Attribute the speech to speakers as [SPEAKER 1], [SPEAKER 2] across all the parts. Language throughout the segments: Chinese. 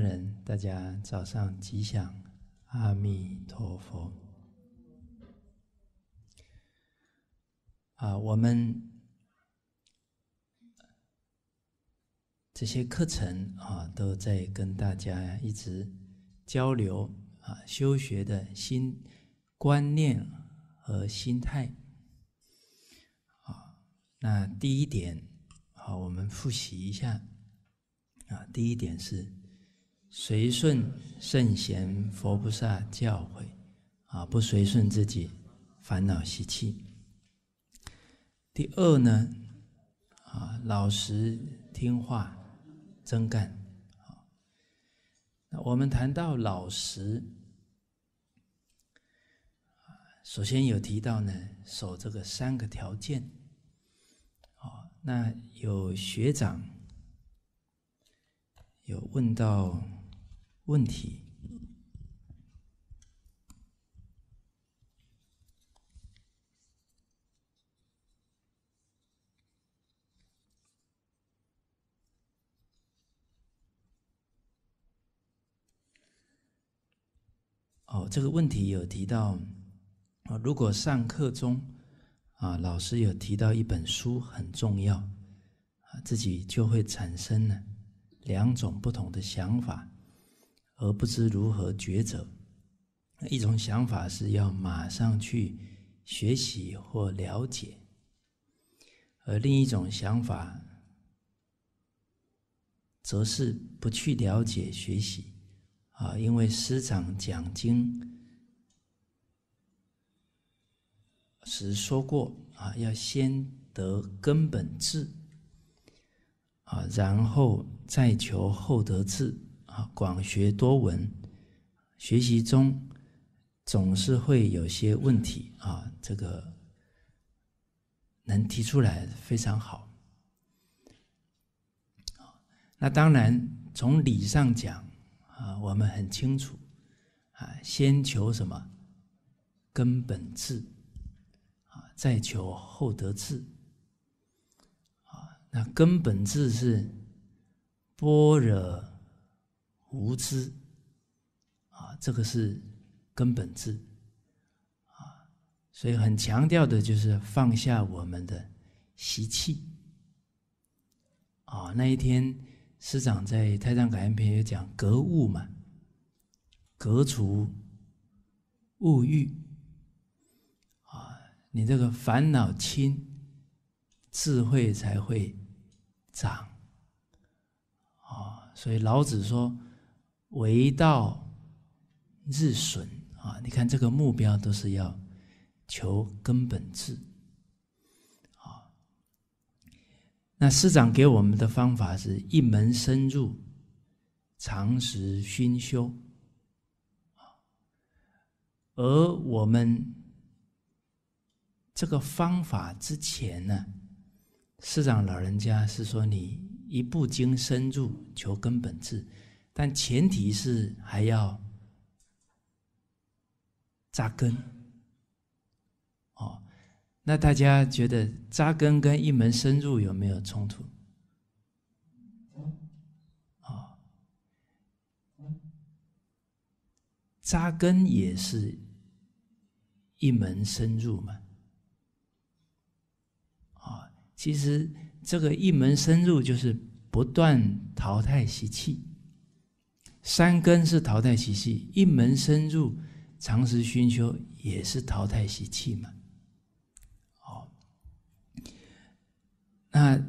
[SPEAKER 1] 家人，大家早上吉祥，阿弥陀佛。啊，我们这些课程啊，都在跟大家一直交流啊，修学的心、观念和心态。啊，那第一点啊，我们复习一下啊，第一点是。随顺圣贤、佛菩萨教诲，啊，不随顺自己烦恼习气。第二呢，啊，老实听话，真干。那我们谈到老实，首先有提到呢，守这个三个条件。好，那有学长有问到。问题哦，这个问题有提到啊，如果上课中啊，老师有提到一本书很重要啊，自己就会产生了两种不同的想法。而不知如何抉择，一种想法是要马上去学习或了解，而另一种想法则是不去了解学习，啊，因为师长讲经时说过，啊，要先得根本智，啊，然后再求后得智。啊，广学多闻，学习中总是会有些问题啊，这个能提出来非常好。那当然从理上讲啊，我们很清楚啊，先求什么根本智啊，再求后得智。啊，那根本智是般若。无知啊，这个是根本智啊，所以很强调的就是放下我们的习气啊。那一天师长在《太上感应篇》也讲格物嘛，格除物欲啊，你这个烦恼清，智慧才会长啊。所以老子说。为道日损啊！你看这个目标都是要求根本治啊。那师长给我们的方法是一门深入，常时熏修而我们这个方法之前呢，师长老人家是说：你一步经深入，求根本治。但前提是还要扎根，哦，那大家觉得扎根跟一门深入有没有冲突？哦，扎根也是一门深入嘛？啊，其实这个一门深入就是不断淘汰习气。三根是淘汰习气，一门深入，长时熏修也是淘汰习气嘛。哦，那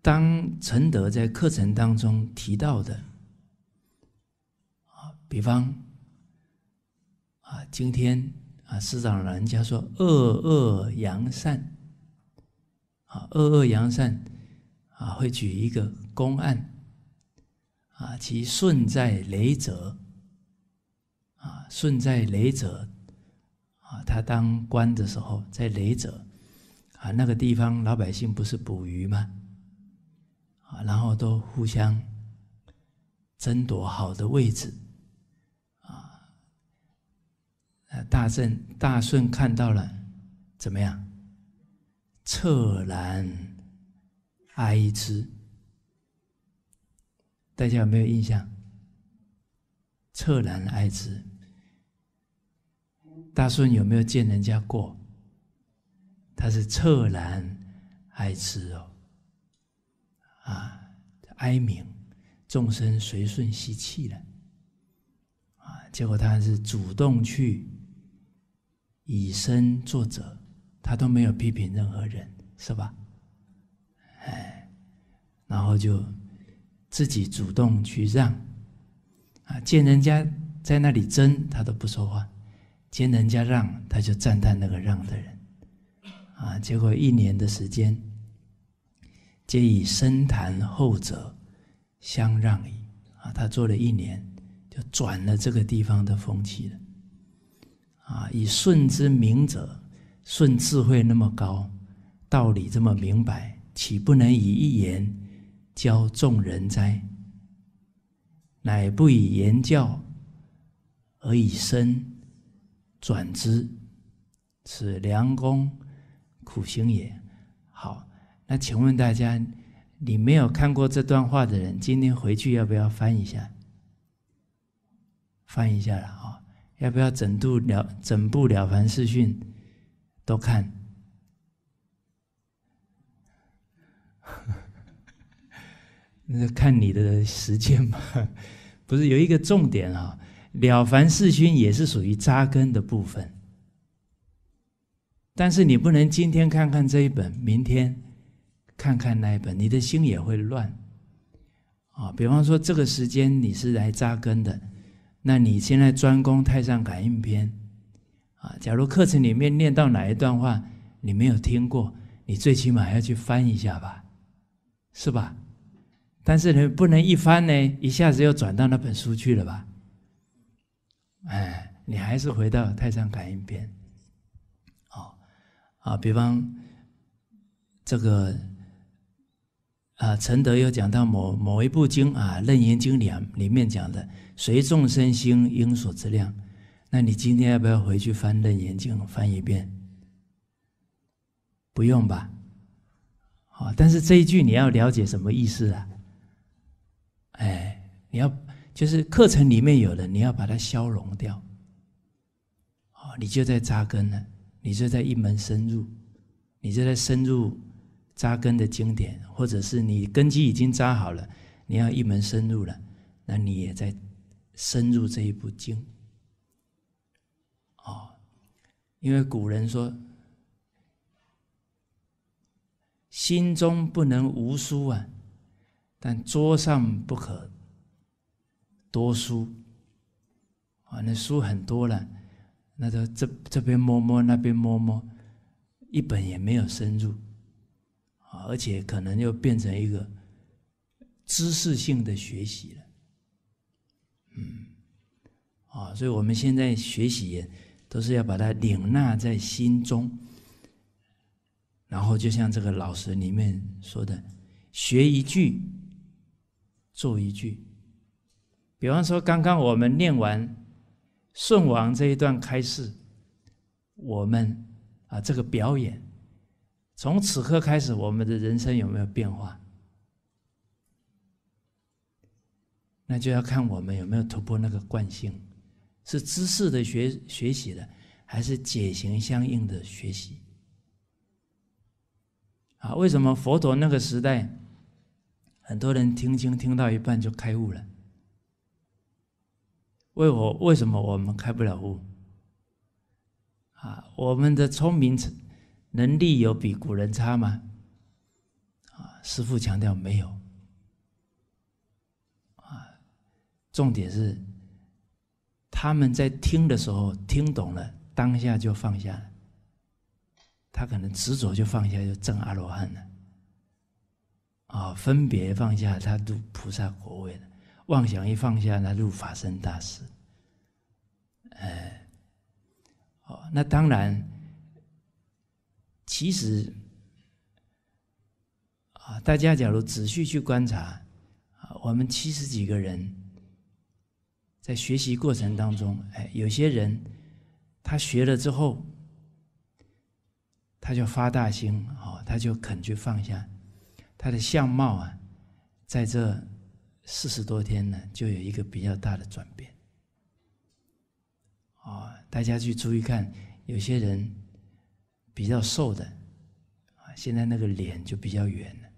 [SPEAKER 1] 当陈德在课程当中提到的，啊，比方，啊，今天啊，师长老人家说恶恶扬善，啊，恶恶扬善，啊，会举一个公案。啊，其顺在雷泽，啊，顺在雷泽，啊，他当官的时候在雷泽，啊，那个地方老百姓不是捕鱼吗？啊，然后都互相争夺好的位置，啊，大圣大顺看到了，怎么样？恻然哀之。大家有没有印象？恻然哀之。大顺有没有见人家过？他是恻然哀之哦。啊，哀鸣，众生随顺吸气了。啊，结果他是主动去以身作则，他都没有批评任何人，是吧？哎，然后就。自己主动去让，啊，见人家在那里争，他都不说话；见人家让，他就赞叹那个让的人，啊，结果一年的时间，皆以深谈后者相让矣。啊，他做了一年，就转了这个地方的风气了。啊，以顺之明者，顺智慧那么高，道理这么明白，岂不能以一言？教众人哉，乃不以言教，而以身转之，此良功苦行也。好，那请问大家，你没有看过这段话的人，今天回去要不要翻一下？翻一下了啊？要不要整度了整部了凡四训都看？那看你的时间嘛，不是有一个重点啊？《了凡四训》也是属于扎根的部分，但是你不能今天看看这一本，明天看看那一本，你的心也会乱。啊，比方说这个时间你是来扎根的，那你现在专攻《太上感应篇》啊。假如课程里面念到哪一段话你没有听过，你最起码要去翻一下吧，是吧？但是你不能一翻呢，一下子又转到那本书去了吧？哎，你还是回到《太上感应篇》。哦。啊，比方这个啊，陈德又讲到某某一部经啊，《楞严经》里里面讲的“随众生心，应所之量”，那你今天要不要回去翻《楞严经》翻一遍？不用吧？好，但是这一句你要了解什么意思啊？哎，你要就是课程里面有的，你要把它消融掉，哦，你就在扎根了，你就在一门深入，你就在深入扎根的经典，或者是你根基已经扎好了，你要一门深入了，那你也在深入这一步经，哦，因为古人说，心中不能无书啊。但桌上不可多书啊，那书很多了，那就这这边摸摸，那边摸摸，一本也没有深入啊，而且可能又变成一个知识性的学习了，嗯，啊，所以我们现在学习都是要把它领纳在心中，然后就像这个老师里面说的，学一句。做一句，比方说，刚刚我们念完《顺王》这一段开示，我们啊，这个表演，从此刻开始，我们的人生有没有变化？那就要看我们有没有突破那个惯性，是知识的学学习的，还是解行相应的学习？啊，为什么佛陀那个时代？很多人听经听到一半就开悟了，为我为什么我们开不了悟？啊，我们的聪明能力有比古人差吗？啊，师父强调没有。啊，重点是他们在听的时候听懂了，当下就放下，了。他可能执着就放下，就证阿罗汉了。啊，分别放下，他入菩萨果位了；妄想一放下，他入法身大师。哎，哦，那当然，其实啊，大家假如仔细去观察啊，我们七十几个人在学习过程当中，哎，有些人他学了之后，他就发大心，哦，他就肯去放下。他的相貌啊，在这四十多天呢，就有一个比较大的转变。啊，大家去注意看，有些人比较瘦的，啊，现在那个脸就比较圆了。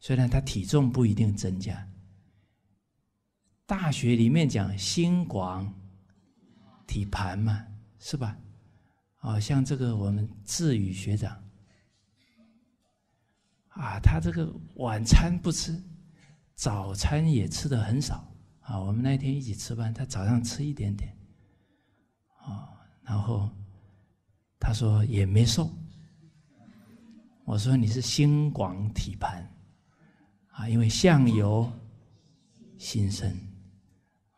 [SPEAKER 1] 虽然他体重不一定增加。大学里面讲心广，体盘嘛，是吧？啊，像这个我们志宇学长。啊，他这个晚餐不吃，早餐也吃的很少啊。我们那天一起吃饭，他早上吃一点点，啊，然后他说也没瘦。我说你是心广体盘啊，因为相由心生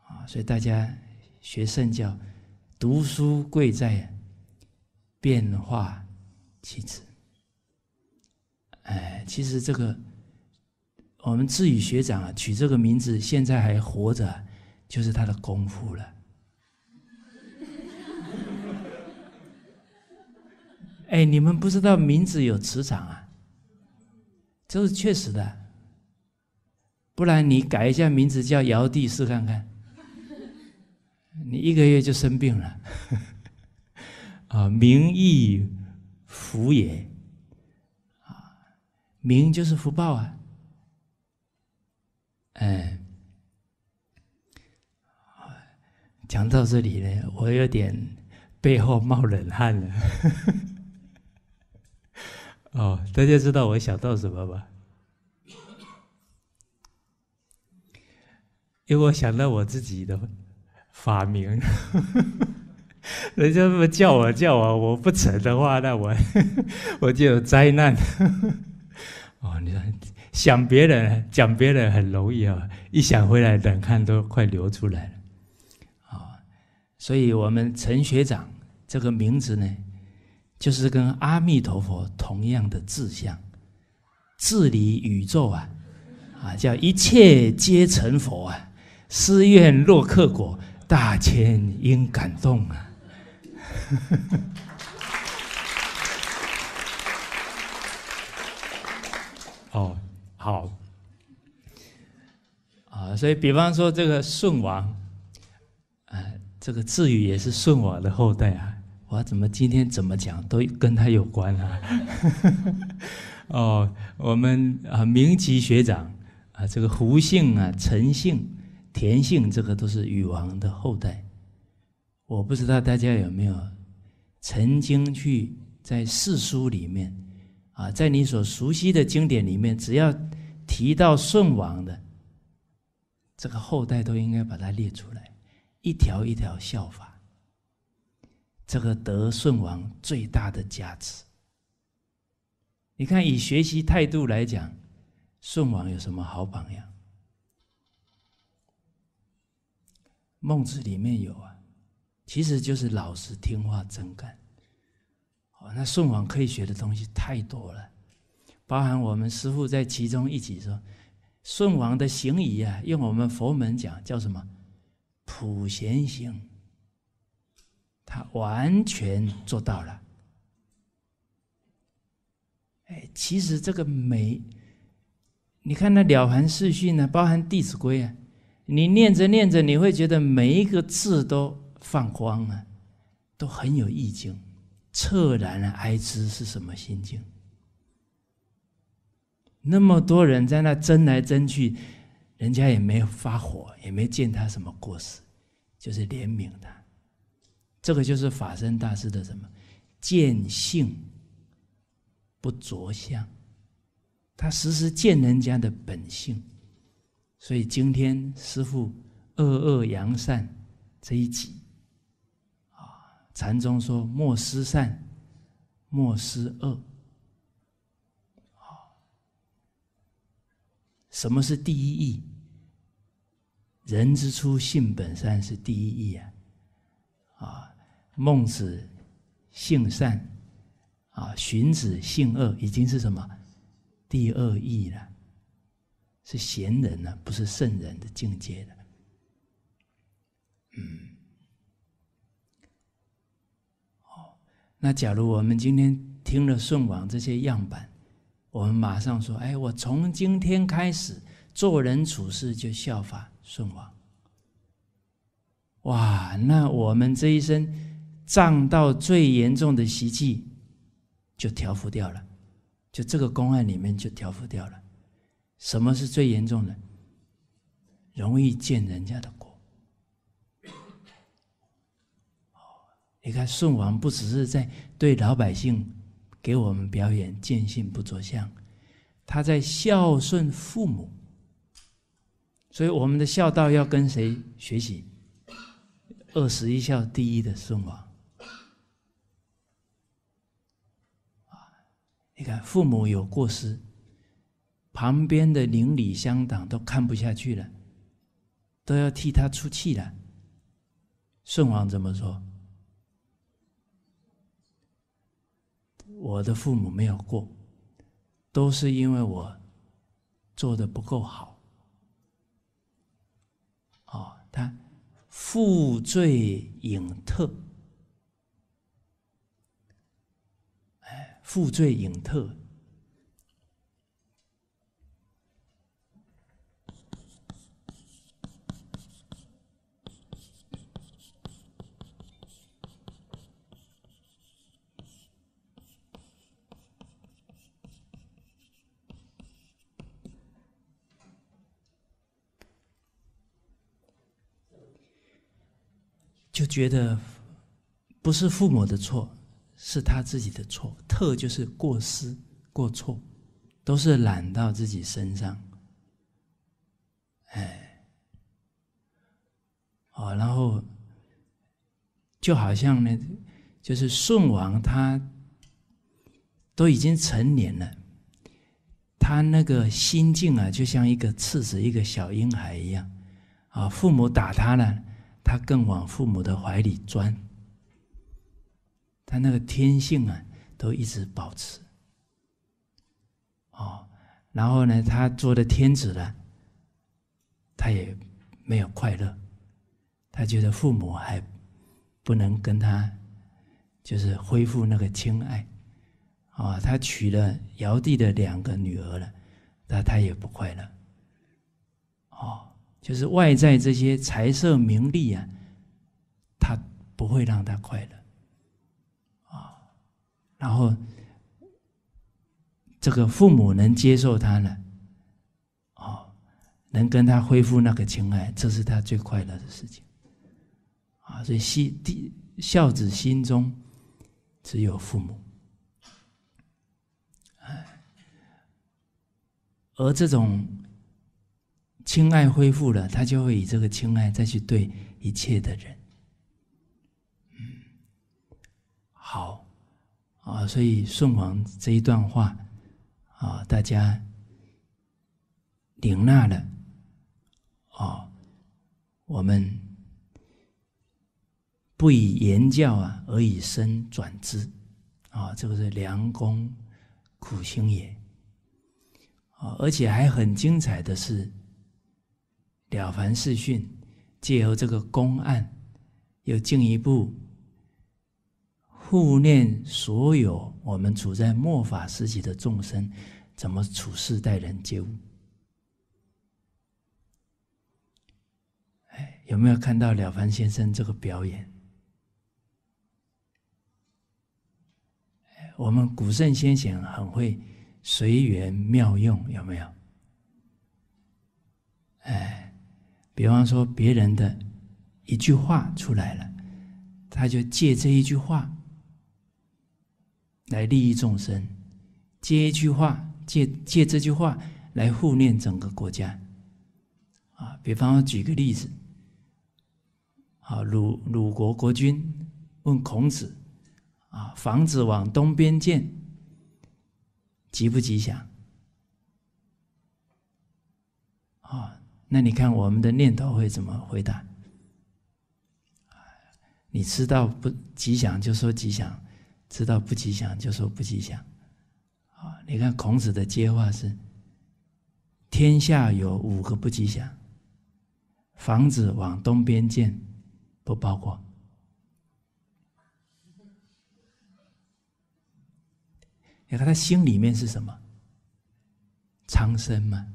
[SPEAKER 1] 啊，所以大家学圣教，读书贵在变化气质。哎，其实这个，我们智宇学长取这个名字，现在还活着，就是他的功夫了。哎，你们不知道名字有磁场啊，这是确实的。不然你改一下名字叫姚帝，试看看，你一个月就生病了。啊，名义福也。名就是福报啊，嗯，讲到这里呢，我有点背后冒冷汗了。哦，大家知道我想到什么吧？因为我想到我自己的法名，人家这么叫我叫我，我不成的话，那我 我就有灾难。哦，你说想别人，讲别人很容易啊，一想回来，冷汗都快流出来了。啊，所以我们陈学长这个名字呢，就是跟阿弥陀佛同样的志向，治理宇宙啊，啊，叫一切皆成佛啊，思愿若克果，大千应感动啊。呵呵呵。哦，好，啊，所以比方说这个舜王，啊，这个智宇也是舜王的后代啊，我怎么今天怎么讲都跟他有关啊？哦，我们啊明吉学长啊，这个胡姓啊、陈姓、田姓，这个都是禹王的后代。我不知道大家有没有曾经去在四书里面。啊，在你所熟悉的经典里面，只要提到舜王的这个后代，都应该把它列出来，一条一条效法。这个得舜王最大的价值。你看，以学习态度来讲，舜王有什么好榜样？孟子里面有啊，其实就是老实、听话、真干。哦，那顺王可以学的东西太多了，包含我们师傅在其中一起说，顺王的行仪啊，用我们佛门讲叫什么普贤行，他完全做到了。哎，其实这个美，你看那《了凡四训》呢，包含《弟子规》啊，你念着念着，你会觉得每一个字都放光啊，都很有意境。彻然哀之是什么心境？那么多人在那争来争去，人家也没发火，也没见他什么过失，就是怜悯他。这个就是法身大师的什么？见性不着相，他时时见人家的本性。所以今天师傅恶恶扬善这一集。禅宗说：“莫思善，莫思恶。”什么是第一义？“人之初，性本善”是第一义啊！啊，孟子性善，啊，荀子性恶，已经是什么？第二义了，是贤人了，不是圣人的境界了。嗯。那假如我们今天听了舜王这些样板，我们马上说：“哎，我从今天开始做人处事就效法舜王。”哇！那我们这一生障到最严重的习气就调伏掉了，就这个公案里面就调伏掉了。什么是最严重的？容易见人家的过。你看舜王不只是在对老百姓给我们表演见信不着相，他在孝顺父母。所以我们的孝道要跟谁学习？二十一孝第一的舜王。你看父母有过失，旁边的邻里乡党都看不下去了，都要替他出气了。舜王怎么说？我的父母没有过，都是因为我做的不够好。哦，他负罪隐特，哎，负罪隐特。就觉得不是父母的错，是他自己的错。特就是过失、过错，都是揽到自己身上。哎，哦，然后就好像呢，就是舜王他都已经成年了，他那个心境啊，就像一个刺子，一个小婴孩一样。啊，父母打他呢。他更往父母的怀里钻，他那个天性啊，都一直保持。哦，然后呢，他做的天子呢，他也没有快乐，他觉得父母还不能跟他，就是恢复那个亲爱。啊，他娶了尧帝的两个女儿了，那他也不快乐。哦。就是外在这些财色名利啊，他不会让他快乐，啊，然后这个父母能接受他了，哦，能跟他恢复那个情爱，这是他最快乐的事情，啊，所以心孝子心中只有父母，哎，而这种。亲爱恢复了，他就会以这个亲爱再去对一切的人。好啊，所以顺王这一段话啊，大家领纳了啊。我们不以言教啊，而以身转之啊，这个是良功苦行也啊，而且还很精彩的是。了凡四训，借由这个公案，又进一步护念所有我们处在末法时期的众生，怎么处世待人接物？哎，有没有看到了凡先生这个表演？哎，我们古圣先贤很会随缘妙用，有没有？哎。比方说，别人的一句话出来了，他就借这一句话来利益众生，借一句话，借借这句话来护念整个国家。啊，比方举个例子，啊，鲁鲁国国君问孔子，啊，房子往东边建，吉不吉祥？啊。那你看我们的念头会怎么回答？你知道不吉祥就说吉祥，知道不吉祥就说不吉祥。啊，你看孔子的接话是：天下有五个不吉祥，房子往东边建不包括。你看他心里面是什么？苍生吗？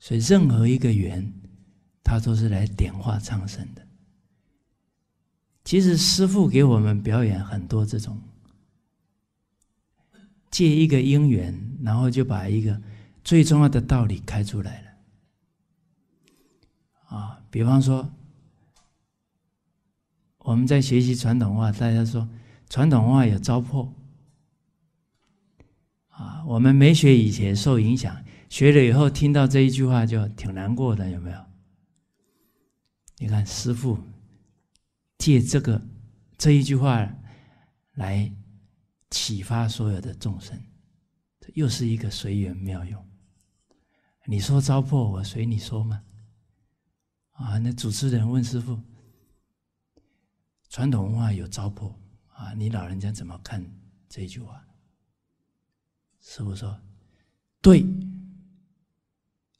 [SPEAKER 1] 所以，任何一个缘，它都是来点化苍生的。其实，师父给我们表演很多这种，借一个因缘，然后就把一个最重要的道理开出来了。啊，比方说，我们在学习传统话，大家说传统话有糟粕，啊，我们没学以前受影响。学了以后，听到这一句话就挺难过的，有没有？你看，师傅借这个这一句话来启发所有的众生，这又是一个随缘妙用。你说糟粕，我随你说嘛。啊，那主持人问师傅：传统文化有糟粕啊？你老人家怎么看这句话？师傅说：对。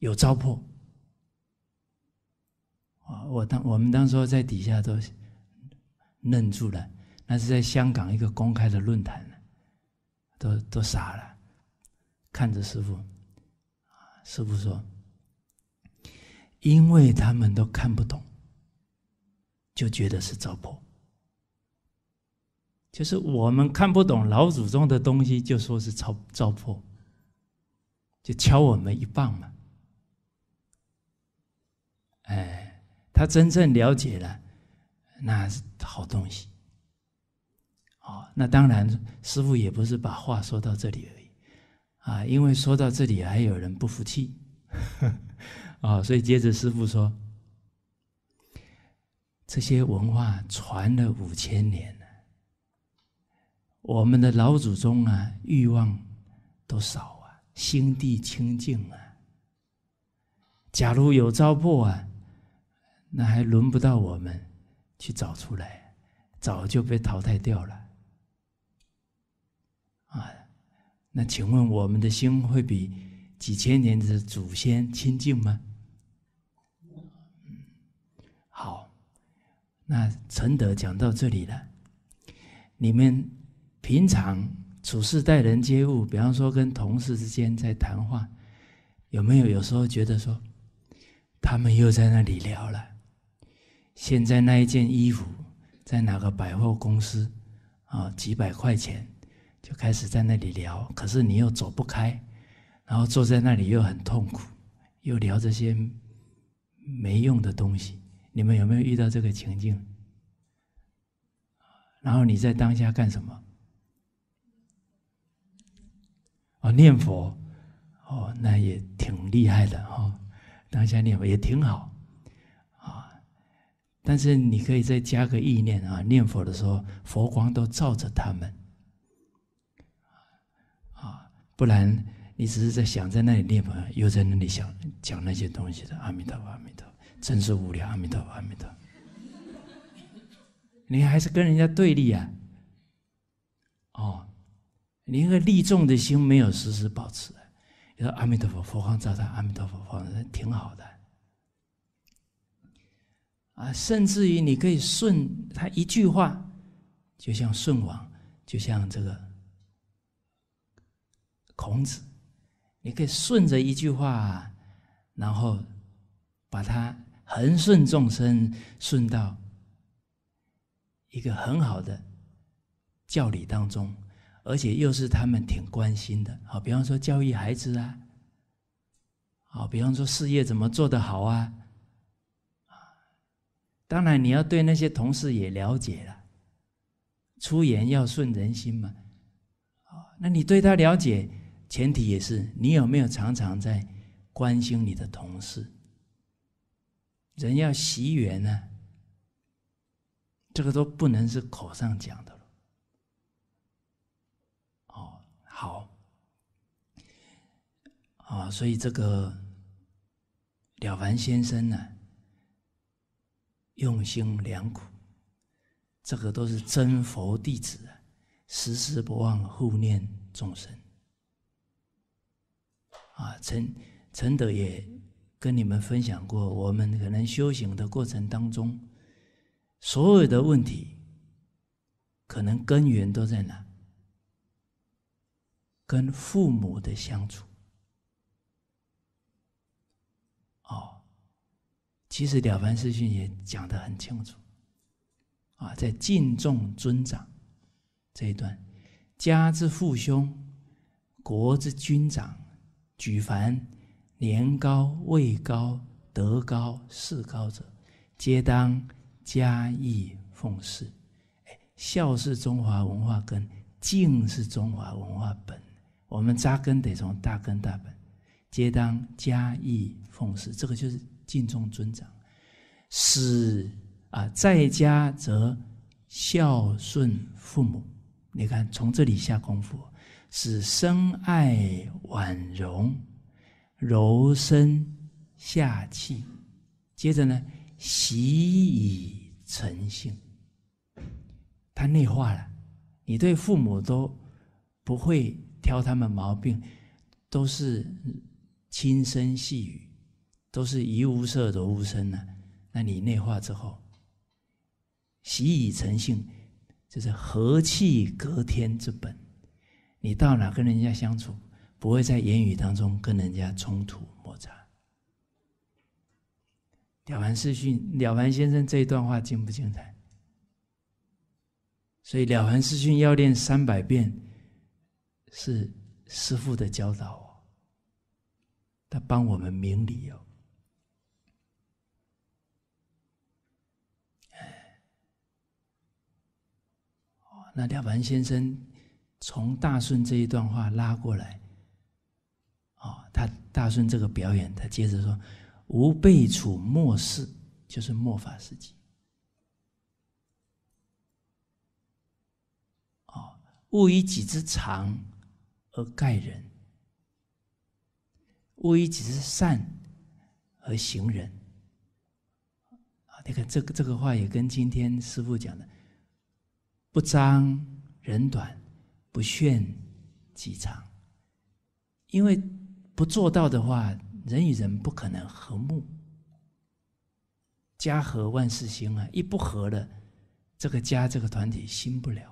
[SPEAKER 1] 有糟粕啊！我当我们当时候在底下都愣住了，那是在香港一个公开的论坛，都都傻了，看着师傅，师傅说：“因为他们都看不懂，就觉得是糟粕，就是我们看不懂老祖宗的东西，就说是糟糟粕，就敲我们一棒嘛。”哎，他真正了解了，那是好东西。哦，那当然，师傅也不是把话说到这里而已啊，因为说到这里还有人不服气，啊，所以接着师傅说，这些文化传了五千年了，我们的老祖宗啊，欲望都少啊，心地清净啊，假如有糟粕啊。那还轮不到我们去找出来，早就被淘汰掉了。啊，那请问我们的心会比几千年的祖先清净吗？好，那陈德讲到这里了。你们平常处事待人接物，比方说跟同事之间在谈话，有没有有时候觉得说，他们又在那里聊了？现在那一件衣服在哪个百货公司啊？几百块钱就开始在那里聊，可是你又走不开，然后坐在那里又很痛苦，又聊这些没用的东西。你们有没有遇到这个情境？然后你在当下干什么？哦，念佛哦，那也挺厉害的哦。当下念佛也挺好。但是你可以再加个意念啊，念佛的时候，佛光都照着他们，啊，不然你只是在想，在那里念佛，又在那里想讲那些东西的阿弥陀佛，阿弥陀，佛，真是无聊阿弥陀佛，阿弥陀，佛，你还是跟人家对立啊，哦，你那个利众的心没有时时保持，你说阿弥陀佛，佛光照他，阿弥陀佛，反正挺好的。啊，甚至于你可以顺他一句话，就像顺王，就像这个孔子，你可以顺着一句话，然后把它横顺众生，顺到一个很好的教理当中，而且又是他们挺关心的。好，比方说教育孩子啊，好，比方说事业怎么做得好啊。当然，你要对那些同事也了解了，出言要顺人心嘛。那你对他了解，前提也是你有没有常常在关心你的同事。人要惜缘呢，这个都不能是口上讲的了。哦，好，哦，所以这个了凡先生呢。用心良苦，这个都是真佛弟子啊，时时不忘护念众生。啊，陈陈德也跟你们分享过，我们可能修行的过程当中，所有的问题，可能根源都在哪？跟父母的相处。其实《了凡四训》也讲得很清楚，啊，在敬重尊长这一段，家之父兄，国之君长，举凡年高、位高、德高、势高者，皆当加以奉事。哎，孝是中华文化根，敬是中华文化本。我们扎根得从大根大本，皆当加以奉事。这个就是。敬重尊长，使啊，在家则孝顺父母。你看，从这里下功夫，使深爱婉容，柔声下气。接着呢，习以成性，他内化了。你对父母都不会挑他们毛病，都是轻声细语。都是一无色，的无声呢。那你内化之后，习以成性，就是和气隔天之本。你到哪跟人家相处，不会在言语当中跟人家冲突摩擦。了凡四训，了凡先生这一段话精不精彩？所以了凡四训要练三百遍，是师父的教导哦。他帮我们明理哦。那廖凡先生从大顺这一段话拉过来，哦，他大顺这个表演，他接着说：“吾辈处末世，就是末法时期。哦，勿以己之长而盖人，勿以己之善而行人。”啊，你看这个这个话也跟今天师傅讲的。不张人短，不炫己长。因为不做到的话，人与人不可能和睦。家和万事兴啊！一不和了，这个家这个团体兴不了，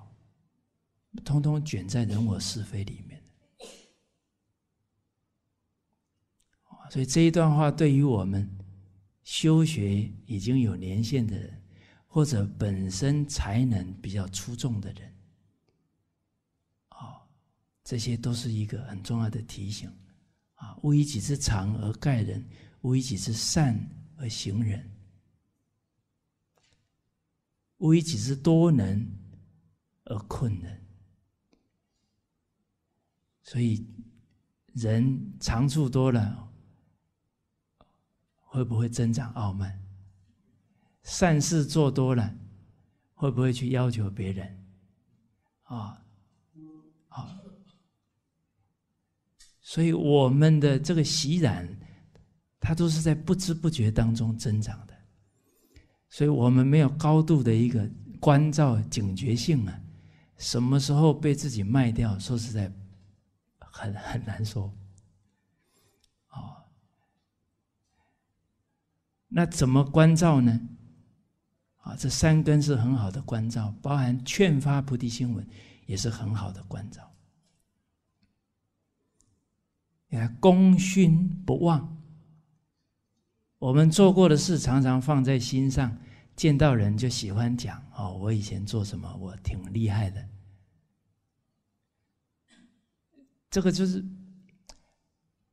[SPEAKER 1] 通通卷在人我是非里面所以这一段话对于我们修学已经有年限的。或者本身才能比较出众的人，哦，这些都是一个很重要的提醒啊！勿以己之长而盖人，勿以己之善而行人，勿以己之多能而困人。所以，人长处多了，会不会增长傲慢？善事做多了，会不会去要求别人？啊，好，所以我们的这个习染，它都是在不知不觉当中增长的，所以我们没有高度的一个关照警觉性啊，什么时候被自己卖掉？说实在，很很难说。好，那怎么关照呢？啊，这三根是很好的关照，包含劝发菩提心文，也是很好的关照。也功勋不忘，我们做过的事常常放在心上，见到人就喜欢讲。哦，我以前做什么，我挺厉害的。这个就是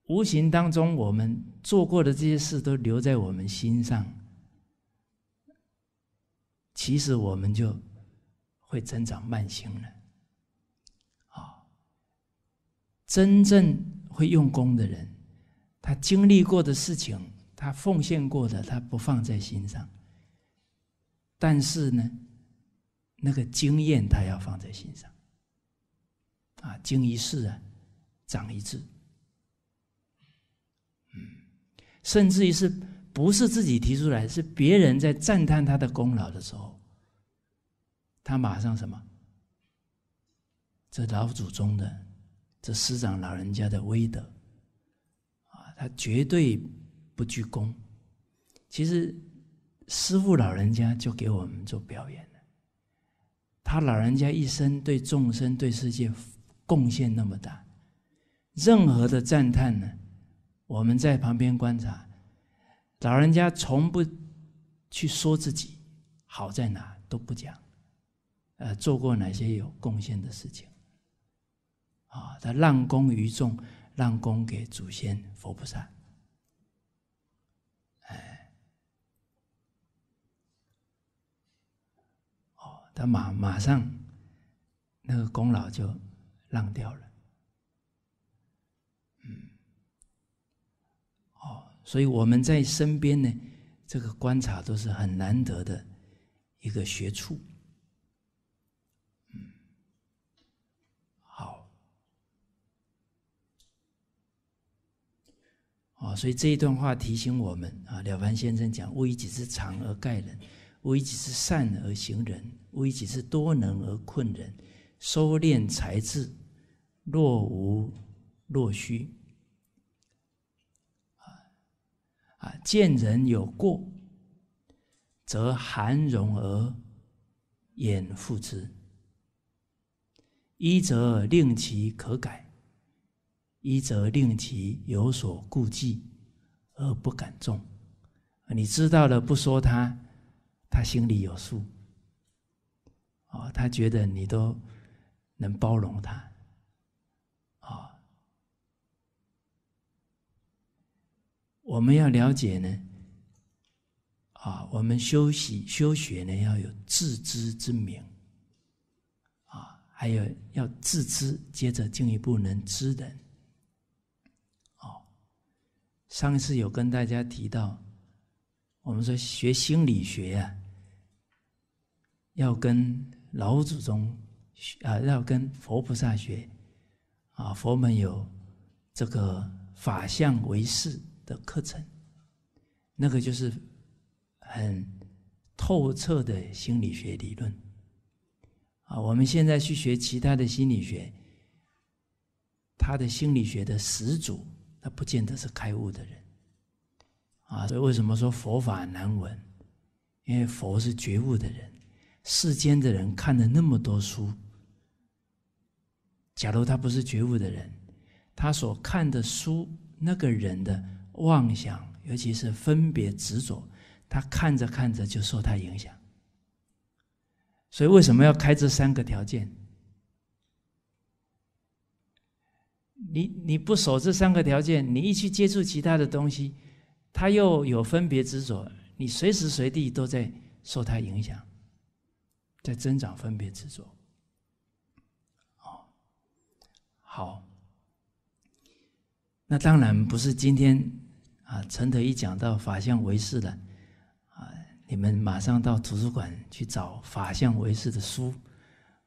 [SPEAKER 1] 无形当中，我们做过的这些事都留在我们心上。其实我们就会增长慢行了，啊！真正会用功的人，他经历过的事情，他奉献过的，他不放在心上。但是呢，那个经验他要放在心上，啊，经一事啊，长一智，嗯，甚至于是。不是自己提出来，是别人在赞叹他的功劳的时候，他马上什么？这老祖宗的，这师长老人家的威德，啊，他绝对不居功。其实师傅老人家就给我们做表演了，他老人家一生对众生、对世界贡献那么大，任何的赞叹呢，我们在旁边观察。老人家从不去说自己好在哪，都不讲，呃，做过哪些有贡献的事情，啊，他让功于众，让功给祖先佛菩萨，哎，哦，他马马上那个功劳就让掉了。所以我们在身边呢，这个观察都是很难得的一个学处。嗯，好。哦，所以这一段话提醒我们啊，了凡先生讲：危己之长而盖人，危己之善而行人，危己之多能而困人。收敛才智，若无若虚。见人有过，则含容而掩覆之。一则令其可改，一则令其有所顾忌而不敢重。你知道了不说他，他心里有数。哦，他觉得你都能包容他。我们要了解呢，啊，我们修习修学呢，要有自知之明，啊，还有要自知，接着进一步能知人。哦，上次有跟大家提到，我们说学心理学呀，要跟老祖宗学啊，要跟佛菩萨学，啊，佛门有这个法相为是。的课程，那个就是很透彻的心理学理论啊！我们现在去学其他的心理学，他的心理学的始祖，他不见得是开悟的人啊！所以为什么说佛法难闻？因为佛是觉悟的人，世间的人看了那么多书，假如他不是觉悟的人，他所看的书，那个人的。妄想，尤其是分别执着，他看着看着就受他影响。所以为什么要开这三个条件？你你不守这三个条件，你一去接触其他的东西，他又有分别执着，你随时随地都在受他影响，在增长分别执着。哦，好，那当然不是今天。啊，陈德一讲到法相为识了，啊，你们马上到图书馆去找法相为识的书，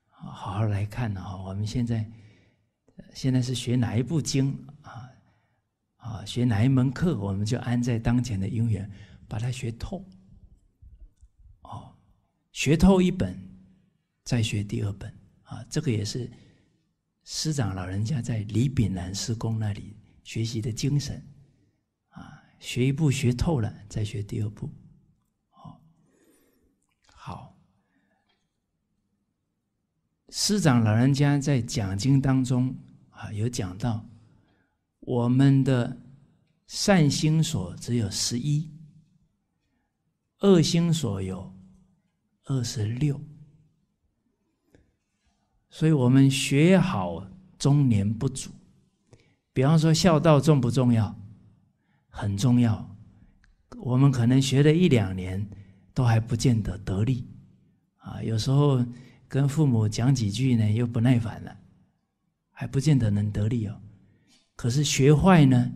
[SPEAKER 1] 好好来看啊。我们现在现在是学哪一部经啊啊，学哪一门课，我们就安在当前的因缘，把它学透。哦，学透一本，再学第二本啊。这个也是师长老人家在李炳南师公那里学习的精神。学一步学透了，再学第二步。好，好。师长老人家在讲经当中啊，有讲到我们的善心所只有十一，恶心所有二十六，所以我们学好中年不足。比方说，孝道重不重要？很重要，我们可能学了一两年，都还不见得得力，啊，有时候跟父母讲几句呢，又不耐烦了，还不见得能得力哦。可是学坏呢，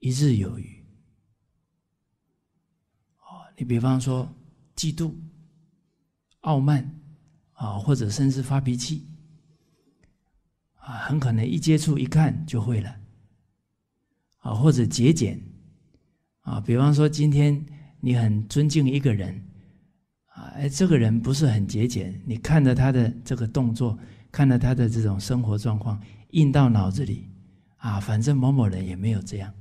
[SPEAKER 1] 一日有余。哦，你比方说嫉妒、傲慢，啊，或者甚至发脾气，啊，很可能一接触一看就会了。啊，或者节俭啊，比方说今天你很尊敬一个人啊，哎，这个人不是很节俭，你看着他的这个动作，看着他的这种生活状况，印到脑子里啊，反正某某人也没有这样，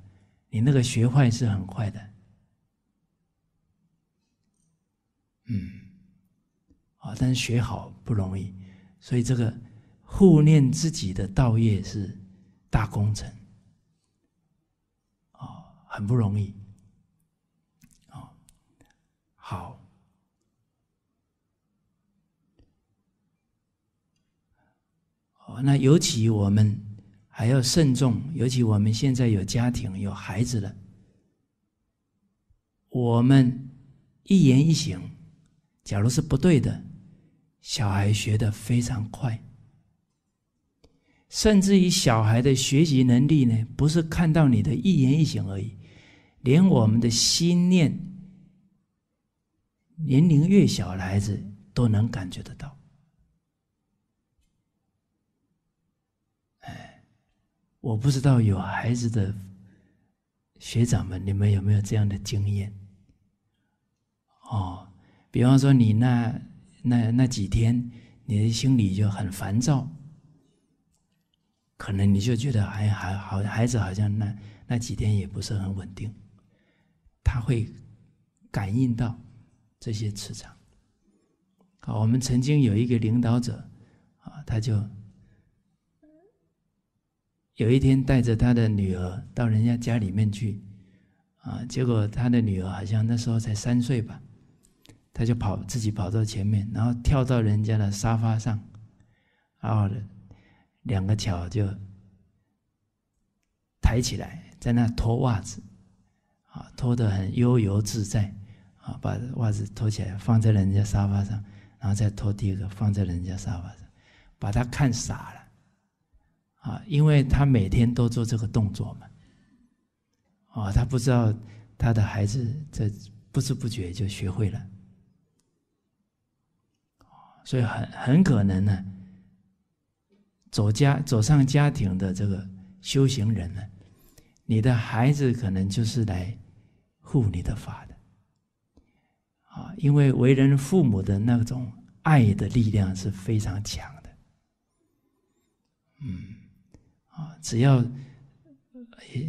[SPEAKER 1] 你那个学坏是很快的，嗯，啊，但是学好不容易，所以这个护念自己的道业是大功臣。很不容易，哦，好，哦，那尤其我们还要慎重，尤其我们现在有家庭、有孩子了，我们一言一行，假如是不对的，小孩学的非常快，甚至于小孩的学习能力呢，不是看到你的一言一行而已。连我们的心念，年龄越小的孩子都能感觉得到。哎，我不知道有孩子的学长们，你们有没有这样的经验？哦，比方说你那那那几天，你的心里就很烦躁，可能你就觉得还还好，孩子好像那那几天也不是很稳定。他会感应到这些磁场。好，我们曾经有一个领导者，啊，他就有一天带着他的女儿到人家家里面去，啊，结果他的女儿好像那时候才三岁吧，他就跑自己跑到前面，然后跳到人家的沙发上，然后两个脚就抬起来，在那脱袜子。脱得很悠游自在，啊，把袜子脱起来放在人家沙发上，然后再脱第二个放在人家沙发上，把他看傻了，啊，因为他每天都做这个动作嘛，啊，他不知道他的孩子在不知不觉就学会了，所以很很可能呢，走家走上家庭的这个修行人呢，你的孩子可能就是来。护你的法的，啊，因为为人父母的那种爱的力量是非常强的，嗯，啊，只要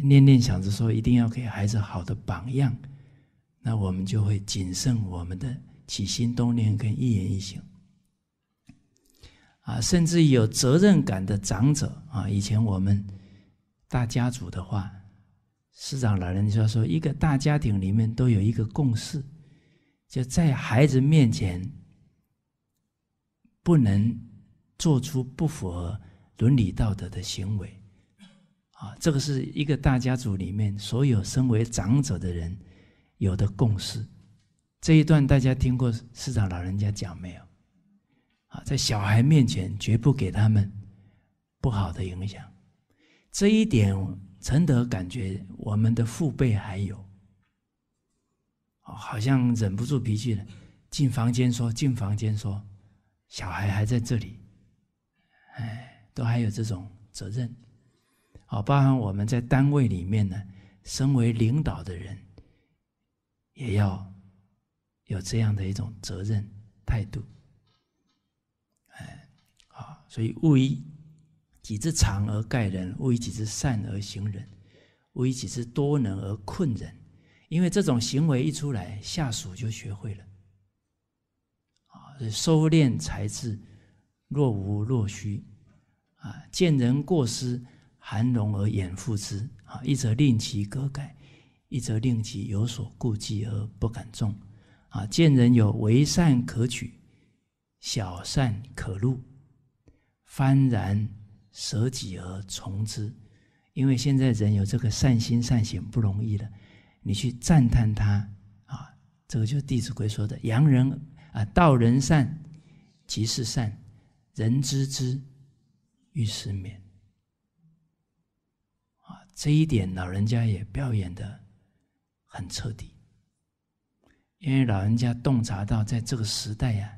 [SPEAKER 1] 念念想着说一定要给孩子好的榜样，那我们就会谨慎我们的起心动念跟一言一行，啊，甚至有责任感的长者啊，以前我们大家族的话。师长老人家说：“一个大家庭里面都有一个共识，就在孩子面前，不能做出不符合伦理道德的行为。啊，这个是一个大家族里面所有身为长者的人有的共识。这一段大家听过师长老人家讲没有？啊，在小孩面前绝不给他们不好的影响，这一点。”承德感觉我们的父辈还有，好像忍不住脾气了，进房间说：“进房间说，小孩还在这里，哎，都还有这种责任，好，包含我们在单位里面呢，身为领导的人，也要有这样的一种责任态度，哎，好，所以勿一。”以己之长而盖人，勿以己之善而行人，勿以己之多能而困人。因为这种行为一出来，下属就学会了。啊，收敛才智，若无若虚。啊，见人过失，含容而掩覆之。啊，一则令其割改，一则令其有所顾忌而不敢重。啊，见人有为善可取，小善可入，幡然。舍己而从之，因为现在人有这个善心善行不容易的，你去赞叹他啊，这个就是《弟子规》说的“扬人啊，道人善，即是善；人知之，欲是勉”。啊，这一点老人家也表演的很彻底，因为老人家洞察到在这个时代呀，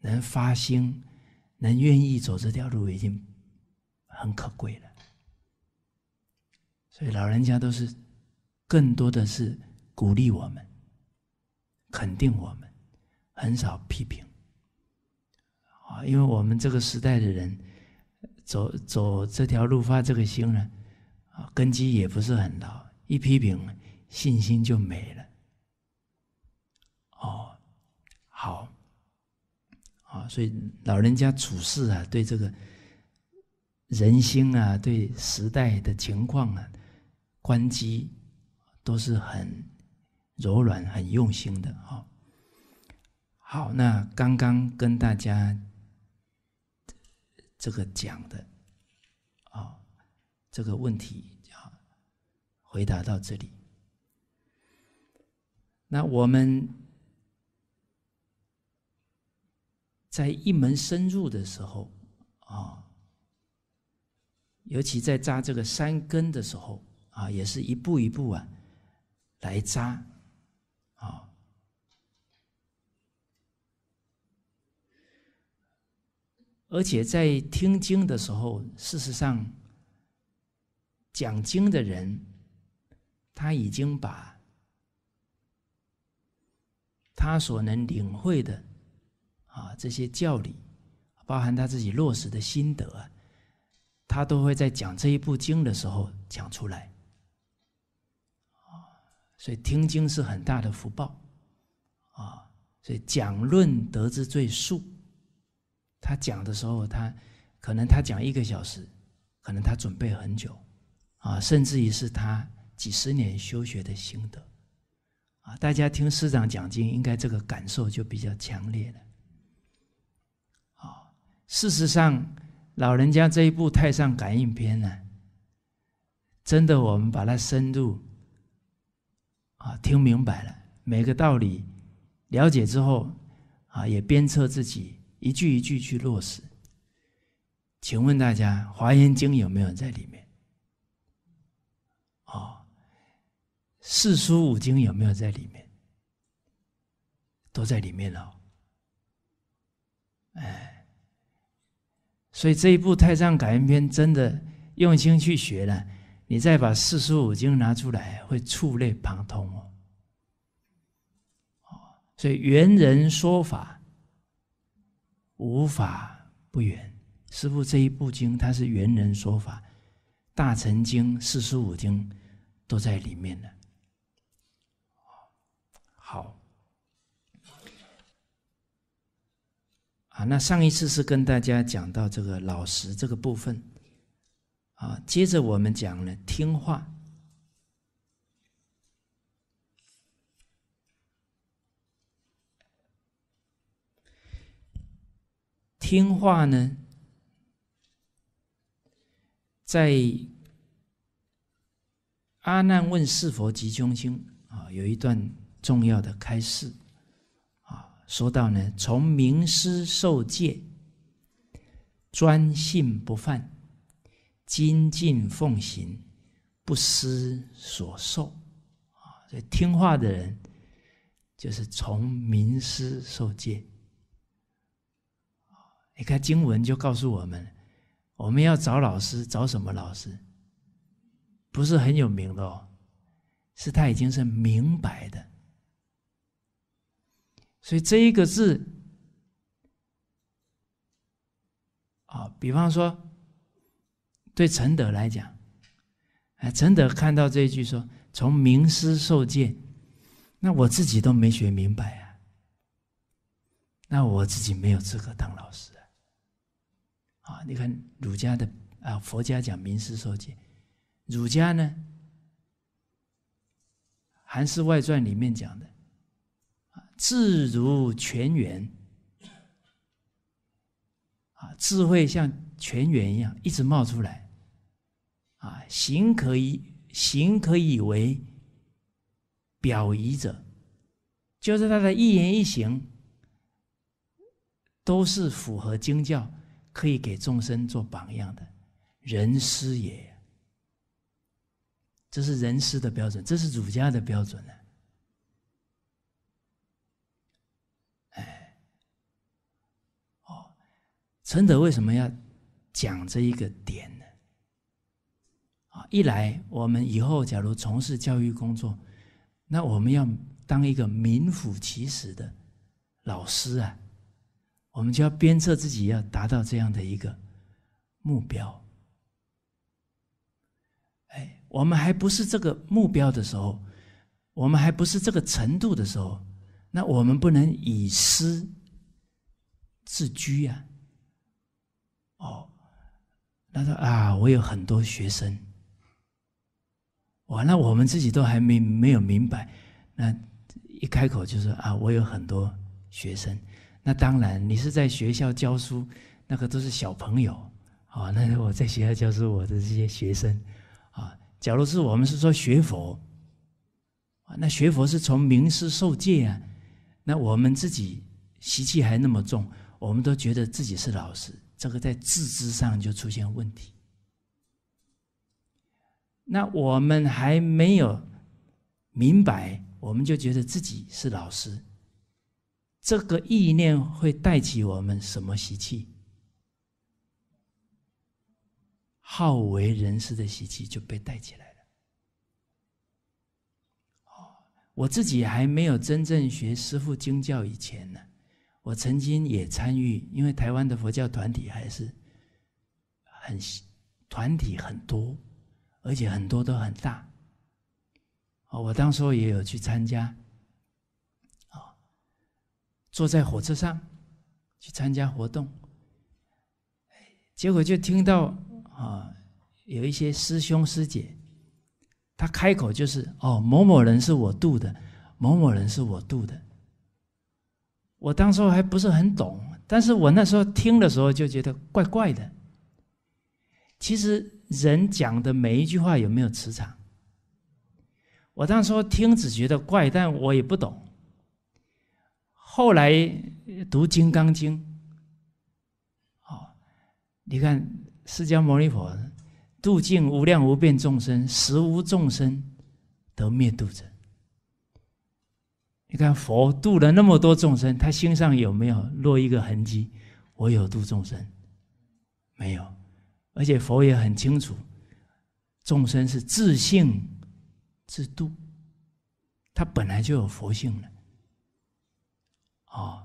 [SPEAKER 1] 能发心，能愿意走这条路已经。很可贵的，所以老人家都是更多的是鼓励我们、肯定我们，很少批评啊。因为我们这个时代的人走走这条路、发这个心呢，啊，根基也不是很牢，一批评信心就没了。哦，好啊，所以老人家处事啊，对这个。人心啊，对时代的情况啊，关机都是很柔软、很用心的。啊。好，那刚刚跟大家这个讲的啊，这个问题啊，回答到这里。那我们在一门深入的时候啊。尤其在扎这个三根的时候啊，也是一步一步啊来扎啊。而且在听经的时候，事实上，讲经的人他已经把，他所能领会的啊这些教理，包含他自己落实的心得啊。他都会在讲这一部经的时候讲出来，啊，所以听经是很大的福报，啊，所以讲论得之最速。他讲的时候，他可能他讲一个小时，可能他准备很久，啊，甚至于是他几十年修学的心得，啊，大家听师长讲经，应该这个感受就比较强烈了。啊，事实上。老人家这一部《太上感应篇》呢，真的，我们把它深入啊听明白了，每个道理了解之后啊，也鞭策自己一句一句去落实。请问大家，《华严经》有没有在里面？哦，四书五经》有没有在里面？都在里面了。哎。所以这一部《太上感应篇》真的用心去学了，你再把四书五经拿出来，会触类旁通哦。所以圆人说法，无法不圆。师傅这一部经，它是圆人说法，大乘经、四书五经都在里面了。啊，那上一次是跟大家讲到这个老实这个部分，啊，接着我们讲了听话，听话呢，在阿难问是佛集中心啊，有一段重要的开示。说到呢，从名师受戒，专信不犯，精进奉行，不思所受，啊，这听话的人，就是从名师受戒。你看经文就告诉我们，我们要找老师，找什么老师？不是很有名的哦，是他已经是明白的。所以这一个字，啊，比方说，对陈德来讲，哎，陈德看到这一句说“从名师受戒”，那我自己都没学明白啊，那我自己没有资格当老师啊。啊，你看儒家的啊，佛家讲名师受戒，儒家呢，《韩氏外传》里面讲的。自如泉源，啊，智慧像泉源一样一直冒出来，啊，行可以行可以为表仪者，就是他的一言一行都是符合经教，可以给众生做榜样的，人师也。这是人师的标准，这是儒家的标准呢。陈德为什么要讲这一个点呢？啊，一来我们以后假如从事教育工作，那我们要当一个名副其实的老师啊，我们就要鞭策自己要达到这样的一个目标。哎，我们还不是这个目标的时候，我们还不是这个程度的时候，那我们不能以师自居啊。哦，他说啊，我有很多学生。哇，那我们自己都还没没有明白，那一开口就说啊，我有很多学生。那当然，你是在学校教书，那个都是小朋友。哦，那我在学校教书，我的这些学生。啊，假如是我们是说学佛，那学佛是从名师受戒啊。那我们自己习气还那么重，我们都觉得自己是老师。这个在自知上就出现问题。那我们还没有明白，我们就觉得自己是老师，这个意念会带起我们什么习气？好为人师的习气就被带起来了。哦，我自己还没有真正学师父经教以前呢。我曾经也参与，因为台湾的佛教团体还是很团体很多，而且很多都很大。哦，我当初也有去参加，哦，坐在火车上去参加活动，结果就听到啊，有一些师兄师姐，他开口就是哦，某某人是我度的，某某人是我度的。我当时还不是很懂，但是我那时候听的时候就觉得怪怪的。其实人讲的每一句话有没有磁场？我当初听只觉得怪，但我也不懂。后来读《金刚经》，哦，你看释迦牟尼佛度尽无量无边众生，十无众生得灭度者。你看佛度了那么多众生，他心上有没有落一个痕迹？我有度众生，没有，而且佛也很清楚，众生是自性自度，他本来就有佛性了，哦，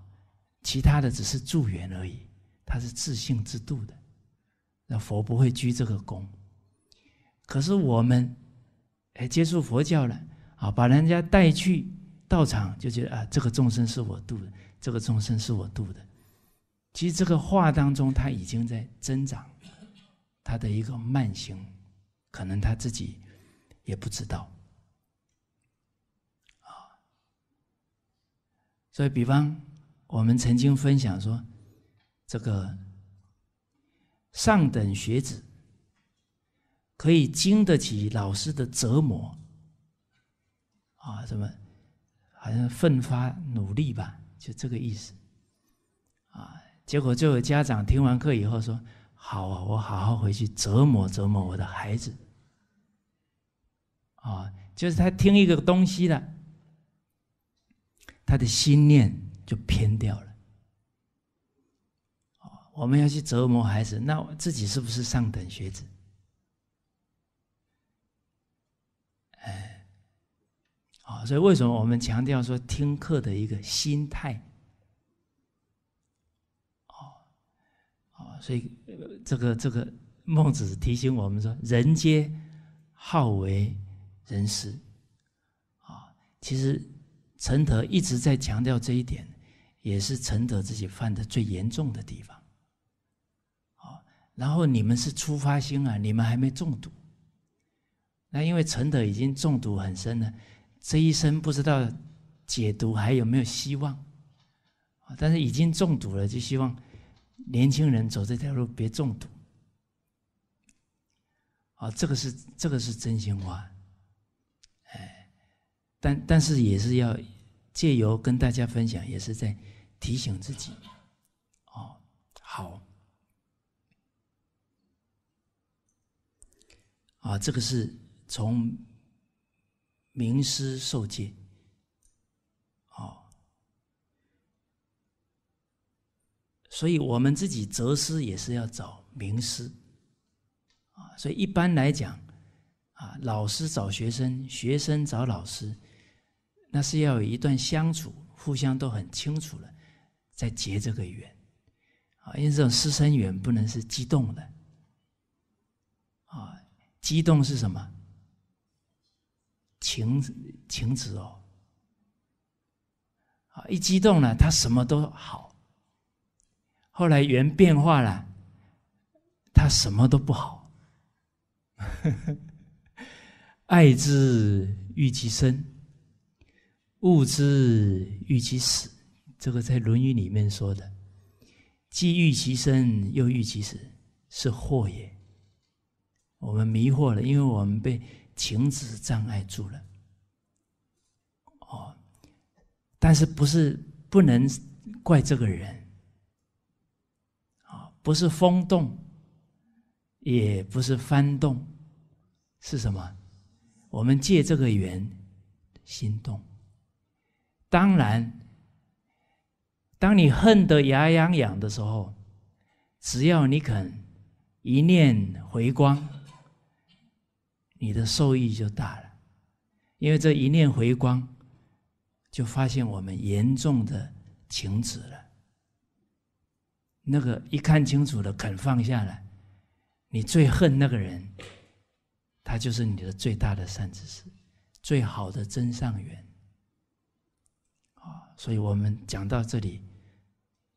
[SPEAKER 1] 其他的只是助缘而已，他是自性自度的，那佛不会居这个功，可是我们哎接触佛教了，啊，把人家带去。到场就觉得啊，这个众生是我度的，这个众生是我度的。其实这个话当中，他已经在增长他的一个慢行，可能他自己也不知道啊。所以，比方我们曾经分享说，这个上等学子可以经得起老师的折磨啊，什么？好像奋发努力吧，就这个意思啊。结果最后家长听完课以后说：“好啊，我好好回去折磨折磨我的孩子。”啊，就是他听一个东西了，他的心念就偏掉了。我们要去折磨孩子，那自己是不是上等学子？啊，所以为什么我们强调说听课的一个心态？哦，哦，所以这个这个孟子提醒我们说：“人皆好为人师。”啊，其实陈德一直在强调这一点，也是陈德自己犯的最严重的地方。啊，然后你们是出发心啊，你们还没中毒。那因为陈德已经中毒很深了。这一生不知道解毒还有没有希望，啊，但是已经中毒了，就希望年轻人走这条路别中毒。啊，这个是这个是真心话，哎，但但是也是要借由跟大家分享，也是在提醒自己，哦，好，啊，这个是从。名师授戒，哦，所以我们自己择师也是要找名师啊。所以一般来讲啊，老师找学生，学生找老师，那是要有一段相处，互相都很清楚了，再结这个缘啊。因为这种师生缘不能是激动的啊，激动是什么？情情子哦，啊！一激动呢，他什么都好；后来缘变化了，他什么都不好。爱之欲其生，恶之欲其死。这个在《论语》里面说的，既欲其生，又欲其死，是祸也。我们迷惑了，因为我们被。情执障碍住了，哦，但是不是不能怪这个人，啊，不是风动，也不是翻动，是什么？我们借这个缘心动。当然，当你恨得牙痒痒的时候，只要你肯一念回光。你的受益就大了，因为这一念回光，就发现我们严重的停止了。那个一看清楚了，肯放下来，你最恨那个人，他就是你的最大的善知识，最好的真善缘。啊，所以我们讲到这里，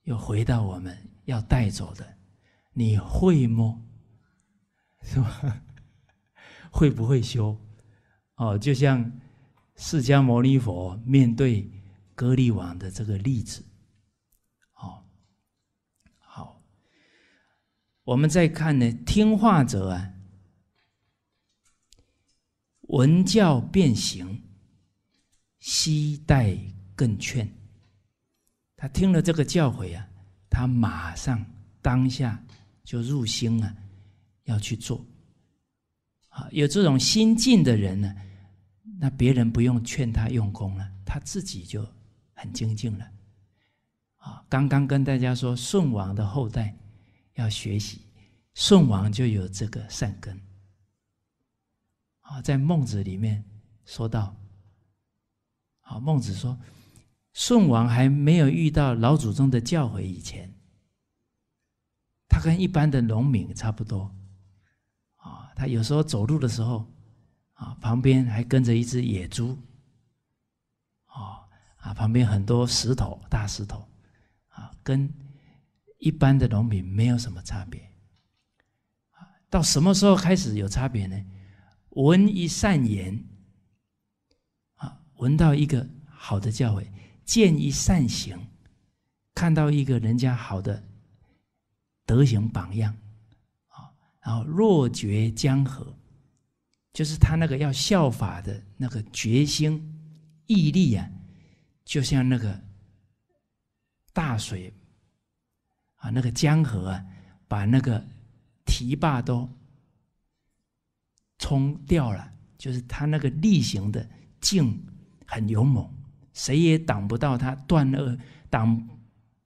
[SPEAKER 1] 又回到我们要带走的，你会吗？是吧？会不会修？哦，就像释迦牟尼佛面对隔离王的这个例子，哦，好，我们再看呢，听话者啊，闻教变行，惜待更劝。他听了这个教诲啊，他马上当下就入心了，要去做。啊，有这种心境的人呢，那别人不用劝他用功了，他自己就很精进了。啊，刚刚跟大家说，舜王的后代要学习，舜王就有这个善根。啊，在孟子里面说到，啊，孟子说，舜王还没有遇到老祖宗的教诲以前，他跟一般的农民差不多。他有时候走路的时候，啊，旁边还跟着一只野猪，啊啊，旁边很多石头，大石头，啊，跟一般的农民没有什么差别。啊，到什么时候开始有差别呢？闻一善言，啊，闻到一个好的教诲；见一善行，看到一个人家好的德行榜样。然后，若觉江河，就是他那个要效法的那个决心毅力啊，就像那个大水啊，那个江河啊，把那个堤坝都冲掉了。就是他那个力行的劲很勇猛，谁也挡不到他断恶，挡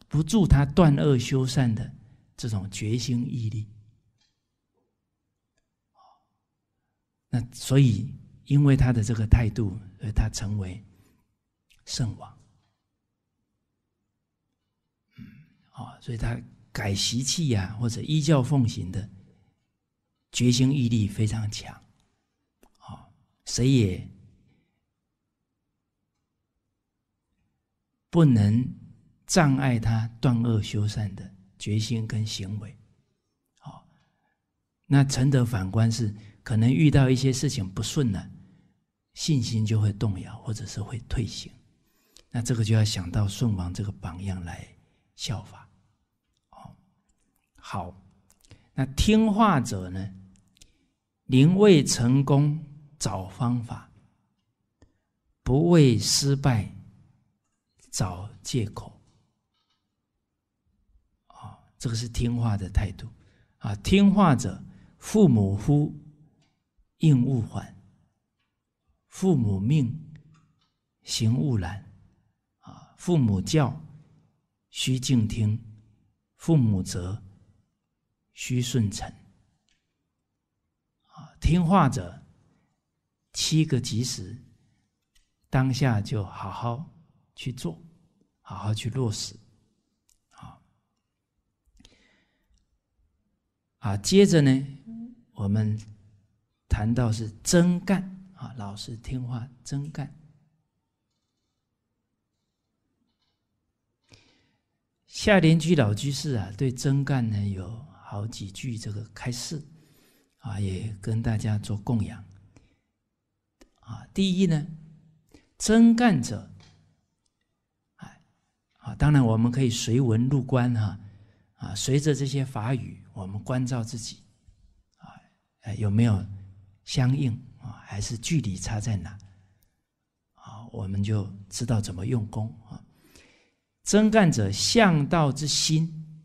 [SPEAKER 1] 不住他断恶修善的这种决心毅力。那所以，因为他的这个态度，所以他成为圣王。嗯，哦，所以他改习气呀，或者依教奉行的决心毅力非常强，好，谁也不能障碍他断恶修善的决心跟行为。好，那承德反观是。可能遇到一些事情不顺了，信心就会动摇，或者是会退行。那这个就要想到顺王这个榜样来效法。哦，好，那听话者呢？宁为成功找方法，不为失败找借口。啊，这个是听话的态度啊。听话者，父母呼。应勿缓，父母命，行勿懒，啊，父母教，须敬听，父母责，须顺承，啊，听话者七个及时，当下就好好去做，好好去落实，好，啊，接着呢，我们。谈到是真干啊，老实听话，真干。下联居老居士啊，对真干呢有好几句这个开示啊，也跟大家做供养啊。第一呢，真干者，哎，啊，当然我们可以随文入观哈，啊，随着这些法语，我们关照自己啊，有没有？相应啊，还是距离差在哪啊？我们就知道怎么用功啊。真干者向道之心，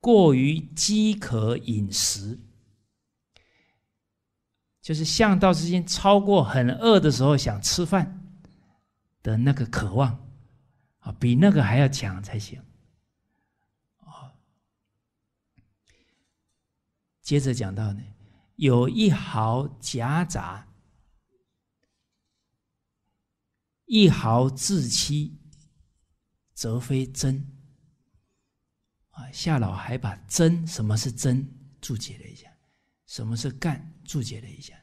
[SPEAKER 1] 过于饥渴饮食，就是向道之心超过很饿的时候想吃饭的那个渴望啊，比那个还要强才行啊。接着讲到呢。有一毫夹杂，一毫自欺，则非真。啊，夏老还把“真”什么是真注解了一下，“什么是干”注解了一下。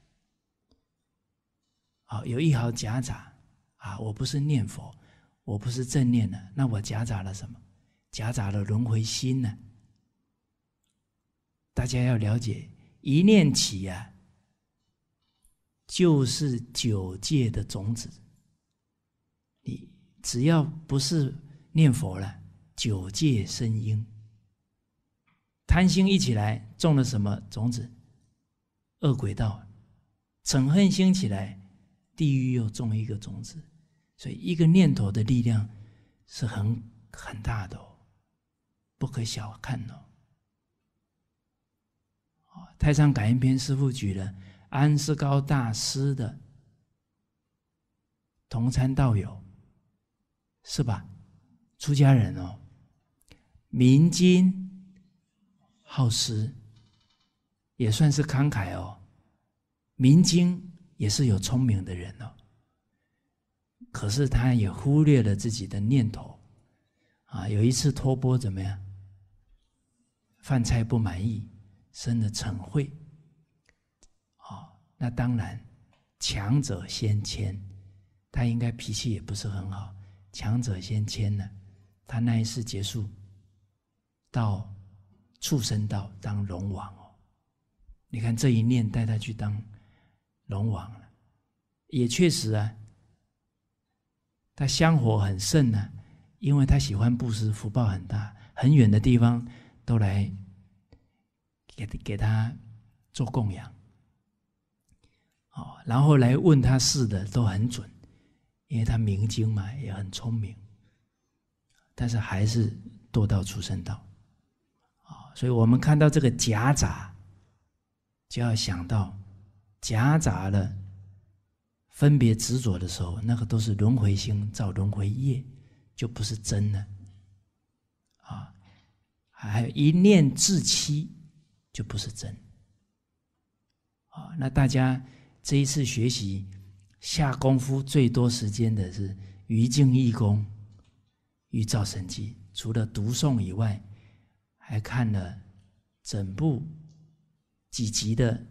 [SPEAKER 1] 好，有一毫夹杂，啊，我不是念佛，我不是正念的，那我夹杂了什么？夹杂了轮回心呢？大家要了解。一念起啊，就是九界的种子。你只要不是念佛了，九界生因。贪心一起来，种了什么种子？恶鬼道，嗔恨心起来，地狱又种一个种子。所以一个念头的力量是很很大的哦，不可小看哦。《太上感应篇》师傅举了安世高大师的同参道友，是吧？出家人哦，明经好诗，也算是慷慨哦。明经也是有聪明的人哦，可是他也忽略了自己的念头啊。有一次托钵怎么样？饭菜不满意。生的忏会。哦，那当然，强者先迁，他应该脾气也不是很好。强者先迁呢，他那一世结束，到畜生道当龙王哦，你看这一念带他去当龙王了，也确实啊，他香火很盛呢，因为他喜欢布施，福报很大，很远的地方都来。给给他做供养，哦，然后来问他事的都很准，因为他明经嘛，也很聪明，但是还是堕到畜生道，啊，所以我们看到这个夹杂，就要想到夹杂了分别执着的时候，那个都是轮回心造轮回业，就不是真的。啊，还还有一念自欺。就不是真，啊！那大家这一次学习下功夫最多时间的是《于静义工与造神记》，除了读诵以外，还看了整部几集的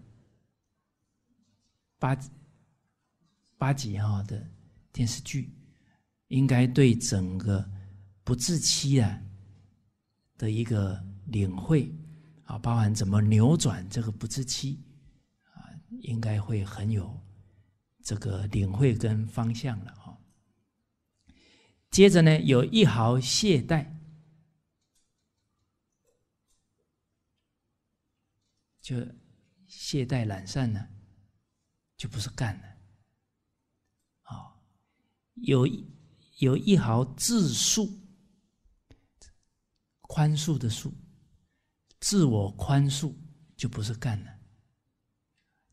[SPEAKER 1] 八八集哈的电视剧，应该对整个不自欺啊的一个领会。啊，包含怎么扭转这个不自欺啊，应该会很有这个领会跟方向的啊。接着呢，有一毫懈怠，就懈怠懒散呢，就不是干了。啊，有有一毫自恕，宽恕的恕。自我宽恕就不是干了，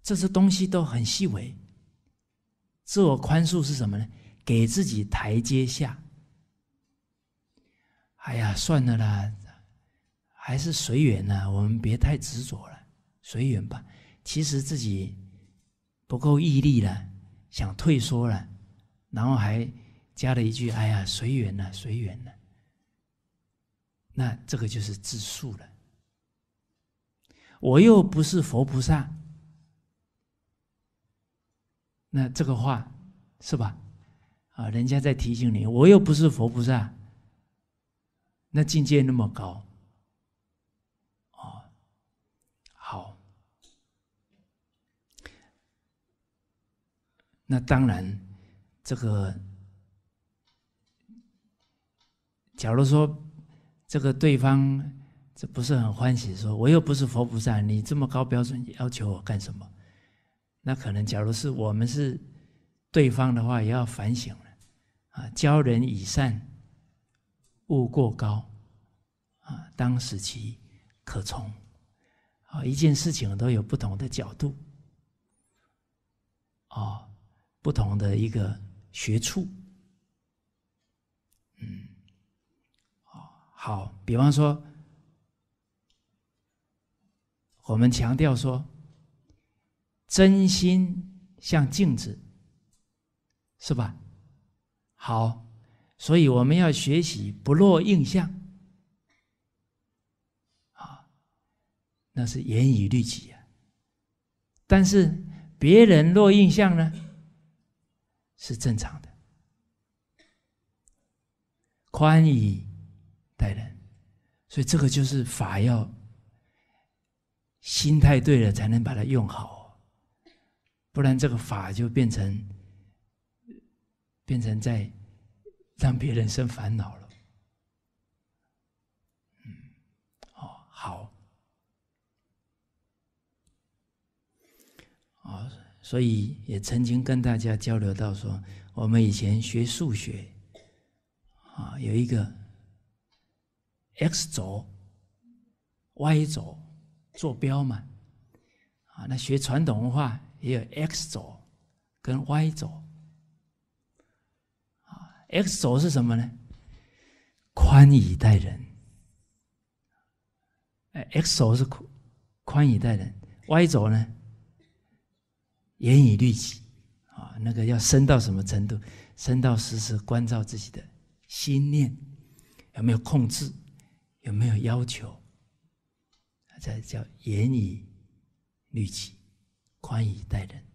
[SPEAKER 1] 这些东西都很细微。自我宽恕是什么呢？给自己台阶下。哎呀，算了啦，还是随缘呢。我们别太执着了，随缘吧。其实自己不够毅力了，想退缩了，然后还加了一句：“哎呀，随缘了，随缘了。那这个就是自述了。我又不是佛菩萨，那这个话是吧？啊，人家在提醒你，我又不是佛菩萨，那境界那么高，哦，好，那当然，这个，假如说这个对方。这不是很欢喜？说我又不是佛菩萨，你这么高标准要求我干什么？那可能，假如是我们是对方的话，也要反省了啊！教人以善，勿过高啊，当使其可从啊。一件事情都有不同的角度，哦，不同的一个学处，嗯，哦，好，比方说。我们强调说，真心像镜子，是吧？好，所以我们要学习不落印象，啊，那是严以律己呀。但是别人落印象呢，是正常的，宽以待人，所以这个就是法要。心态对了，才能把它用好，不然这个法就变成，变成在让别人生烦恼了。嗯，哦，好，哦，所以也曾经跟大家交流到说，我们以前学数学，啊，有一个 x 轴、y 轴。坐标嘛，啊，那学传统文化也有 X 轴跟 Y 轴，啊，X 轴是什么呢？宽以待人，哎，X 轴是宽宽以待人，Y 轴呢？严以律己，啊，那个要升到什么程度？升到时时关照自己的心念有没有控制，有没有要求。这叫严以律己，宽以待人。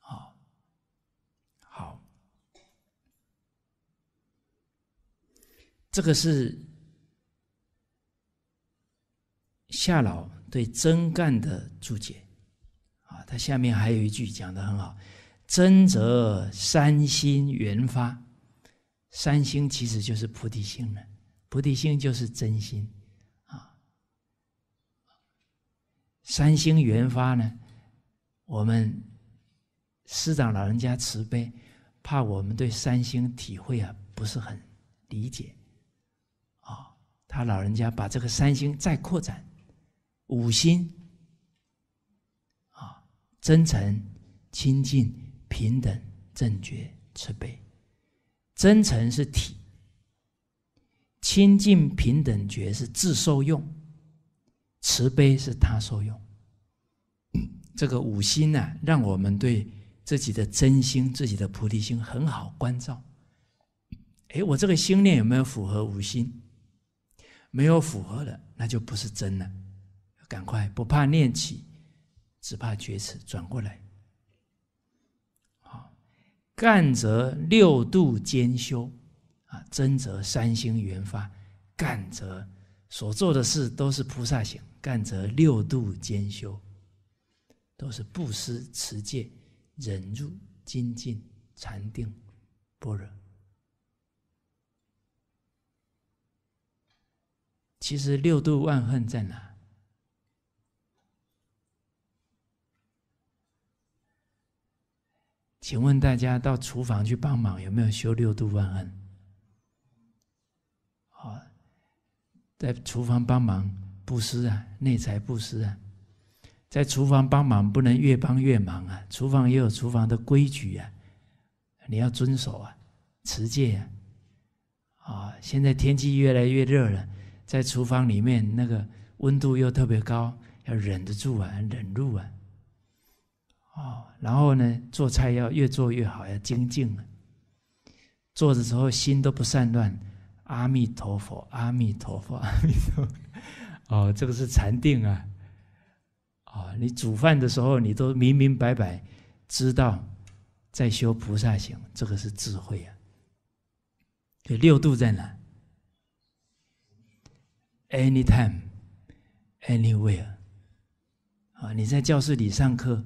[SPEAKER 1] 啊，好，这个是夏老对真干的注解。啊，他下面还有一句讲的很好：“真则三心圆发，三心其实就是菩提心了，菩提心就是真心。”三星圆发呢？我们师长老人家慈悲，怕我们对三星体会啊不是很理解，啊，他老人家把这个三星再扩展，五星，啊：真诚、清净、平等、正觉、慈悲。真诚是体，清净平等觉是自受用。慈悲是他所用，这个五心呢，让我们对自己的真心、自己的菩提心很好关照。哎，我这个心念有没有符合五心？没有符合的，那就不是真了。赶快，不怕念起，只怕觉迟。转过来，好，干则六度兼修，啊，真则三星圆发，干则。所做的事都是菩萨行，干则六度兼修，都是布施、持戒、忍辱、精进、禅定、般若。其实六度万恨在哪？请问大家到厨房去帮忙，有没有修六度万恨？在厨房帮忙，布施啊，内财布施啊。在厨房帮忙，不能越帮越忙啊。厨房也有厨房的规矩啊，你要遵守啊，持戒啊。啊，现在天气越来越热了，在厨房里面那个温度又特别高，要忍得住啊，忍住啊。哦，然后呢，做菜要越做越好，要精进啊。做的时候心都不散乱。阿弥陀佛，阿弥陀佛，阿弥陀，佛。哦，这个是禅定啊！哦，你煮饭的时候，你都明明白白知道在修菩萨行，这个是智慧啊！这六度在哪？Anytime, anywhere。啊，你在教室里上课，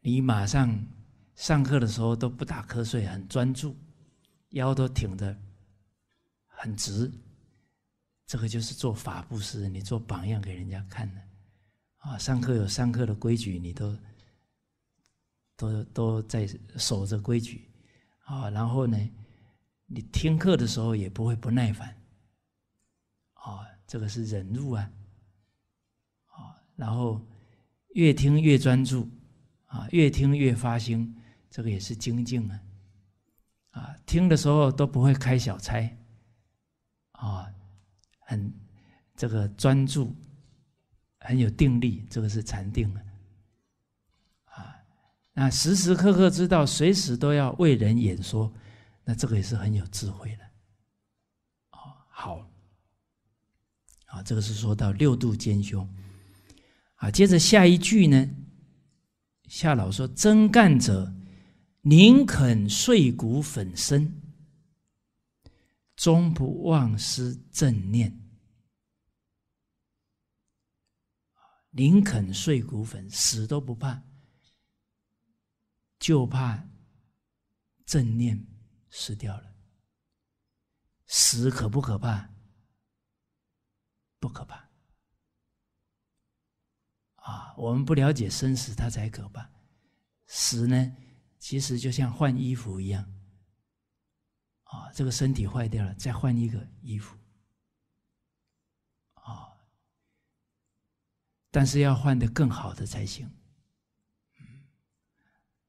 [SPEAKER 1] 你马上上课的时候都不打瞌睡，很专注。腰都挺得很直，这个就是做法布施，你做榜样给人家看的啊。上课有上课的规矩，你都都都在守着规矩啊。然后呢，你听课的时候也不会不耐烦啊，这个是忍辱啊。啊，然后越听越专注啊，越听越发心，这个也是精进啊。啊，听的时候都不会开小差，啊，很这个专注，很有定力，这个是禅定的，啊，那时时刻刻知道，随时都要为人演说，那这个也是很有智慧的，哦，好，好，这个是说到六度兼修，啊，接着下一句呢，夏老说真干者。宁肯碎骨粉身，终不忘失正念。宁肯碎骨粉死都不怕，就怕正念失掉了。死可不可怕？不可怕。啊，我们不了解生死，它才可怕。死呢？其实就像换衣服一样，啊，这个身体坏掉了，再换一个衣服，啊，但是要换的更好的才行。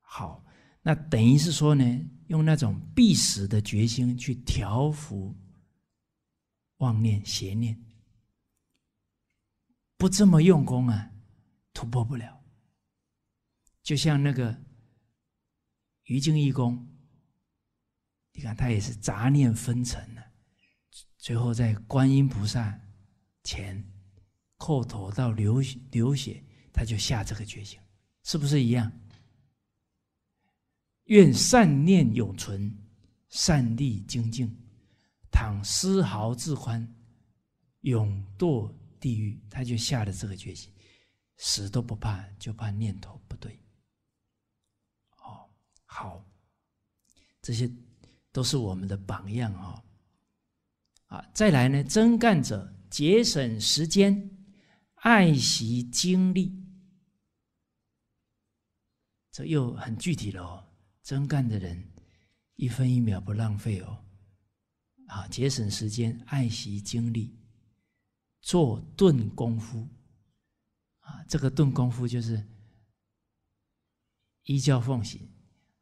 [SPEAKER 1] 好，那等于是说呢，用那种必死的决心去调伏妄念、邪念，不这么用功啊，突破不了。就像那个。于静一公，你看他也是杂念纷呈的，最后在观音菩萨前叩头到流流血，他就下这个决心，是不是一样？愿善念永存，善力精进，倘丝毫自宽，永堕地狱。他就下了这个决心，死都不怕，就怕念头不对。好，这些都是我们的榜样哦。啊，再来呢，真干者节省时间，爱惜精力，这又很具体了哦。真干的人，一分一秒不浪费哦。啊，节省时间，爱惜精力，做钝功夫。啊，这个钝功夫就是依教奉行。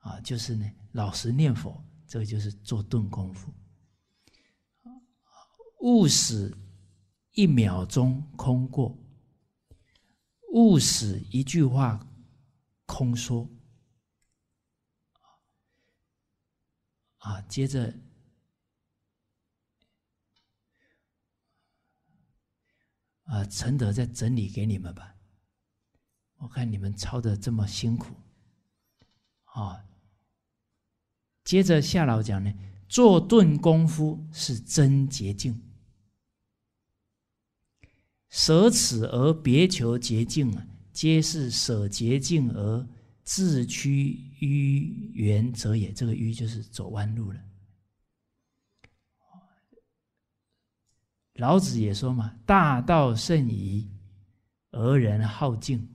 [SPEAKER 1] 啊，就是呢，老实念佛，这个就是做顿功夫。勿使一秒钟空过，勿使一句话空说。啊，接着啊，陈德再整理给你们吧，我看你们抄的这么辛苦，啊。接着夏老讲呢，做顿功夫是真捷径，舍此而别求捷径啊，皆是舍捷径而自趋于原者也。这个迂就是走弯路了。老子也说嘛：“大道甚夷，而人好径。”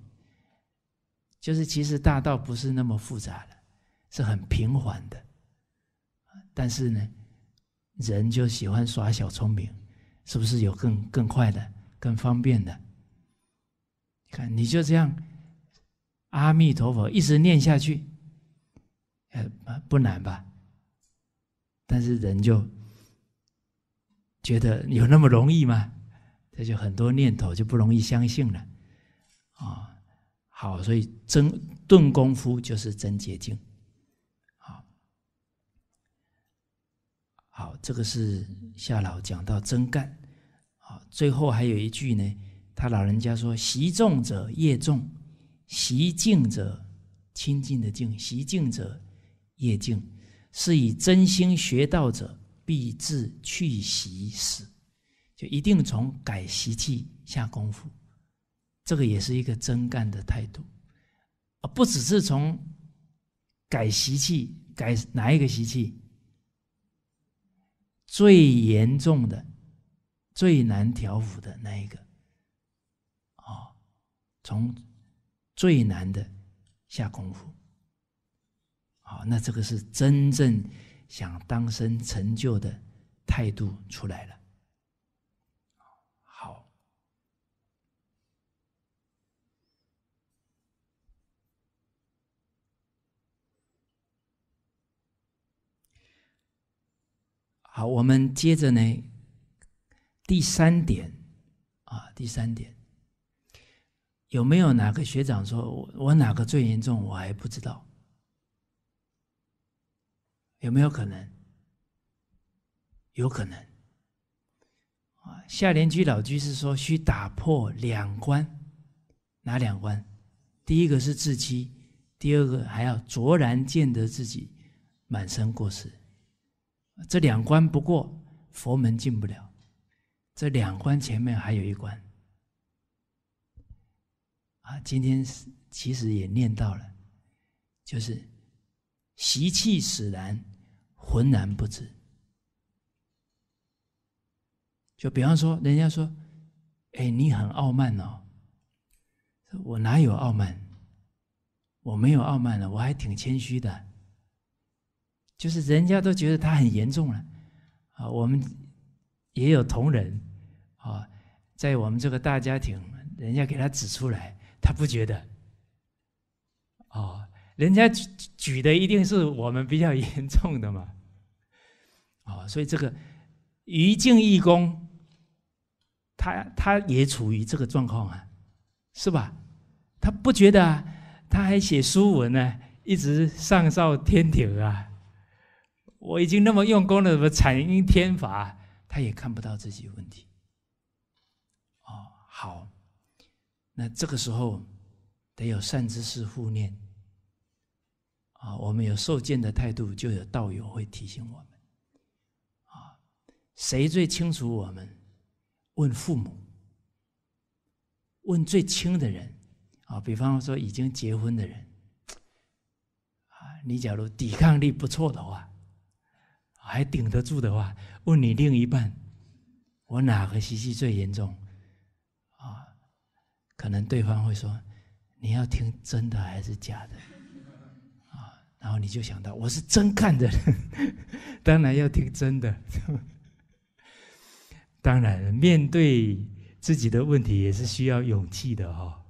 [SPEAKER 1] 就是其实大道不是那么复杂的，是很平缓的。但是呢，人就喜欢耍小聪明，是不是有更更快的、更方便的？看你就这样，阿弥陀佛一直念下去，呃，不难吧？但是人就觉得有那么容易吗？他就很多念头就不容易相信了，啊，好，所以真顿功夫就是真捷径。好，这个是夏老讲到真干。好，最后还有一句呢，他老人家说：“习重者业重，习静者亲近的静；习静者业静，是以真心学道者必自去习时，就一定从改习气下功夫。这个也是一个真干的态度，啊，不只是从改习气，改哪一个习气？最严重的、最难调伏的那一个，哦，从最难的下功夫，好，那这个是真正想当生成就的态度出来了。好，我们接着呢。第三点，啊，第三点，有没有哪个学长说我我哪个最严重？我还不知道，有没有可能？有可能。啊，下莲居老居士说需打破两关，哪两关？第一个是自欺，第二个还要卓然见得自己满身过失。这两关不过，佛门进不了。这两关前面还有一关，啊，今天其实也念到了，就是习气使然，浑然不知。就比方说，人家说：“哎，你很傲慢哦。”我哪有傲慢？我没有傲慢了，我还挺谦虚的。就是人家都觉得他很严重了，啊，我们也有同仁啊，在我们这个大家庭，人家给他指出来，他不觉得，哦，人家举举的一定是我们比较严重的嘛，哦，所以这个于敬义公，他他也处于这个状况啊，是吧？他不觉得，啊，他还写书文呢，一直上到天庭啊。我已经那么用功了，什么产因天法，他也看不到这些问题。哦，好，那这个时候得有善知识护念啊，我们有受戒的态度，就有道友会提醒我们啊。谁最清楚我们？问父母，问最亲的人啊。比方说已经结婚的人，啊，你假如抵抗力不错的话。还顶得住的话，问你另一半，我哪个习气最严重？啊，可能对方会说，你要听真的还是假的？啊，然后你就想到，我是真看的人，当然要听真的。当然，面对自己的问题也是需要勇气的哈。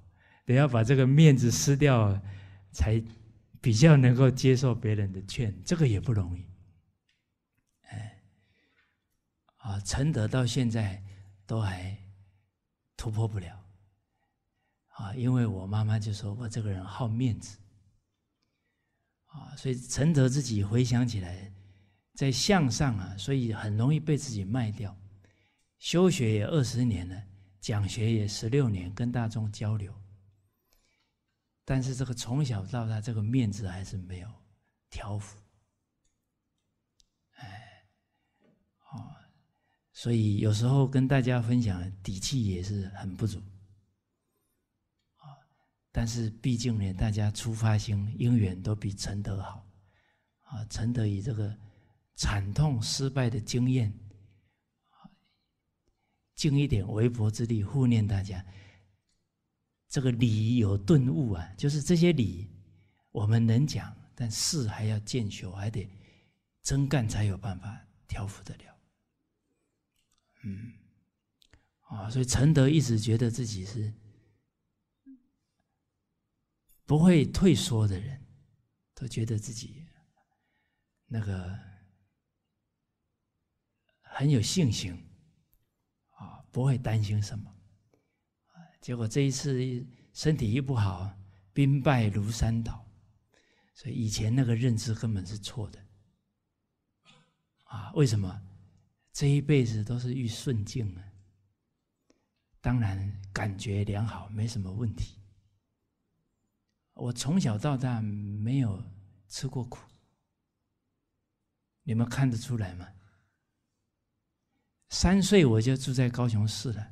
[SPEAKER 1] 得要把这个面子撕掉，才比较能够接受别人的劝。这个也不容易。啊，承德到现在都还突破不了啊！因为我妈妈就说我这个人好面子啊，所以承德自己回想起来，在向上啊，所以很容易被自己卖掉。修学也二十年了，讲学也十六年，跟大众交流，但是这个从小到大，这个面子还是没有调服。所以有时候跟大家分享底气也是很不足，啊，但是毕竟呢，大家出发心因缘都比陈德好，啊，陈德以这个惨痛失败的经验，尽一点微薄之力护念大家。这个理有顿悟啊，就是这些理我们能讲，但事还要见修，还得真干才有办法调伏得了。嗯，啊，所以陈德一直觉得自己是不会退缩的人，都觉得自己那个很有信心，啊，不会担心什么，结果这一次身体一不好，兵败如山倒，所以以前那个认知根本是错的，啊，为什么？这一辈子都是遇顺境啊，当然感觉良好，没什么问题。我从小到大没有吃过苦，你们看得出来吗？三岁我就住在高雄市了，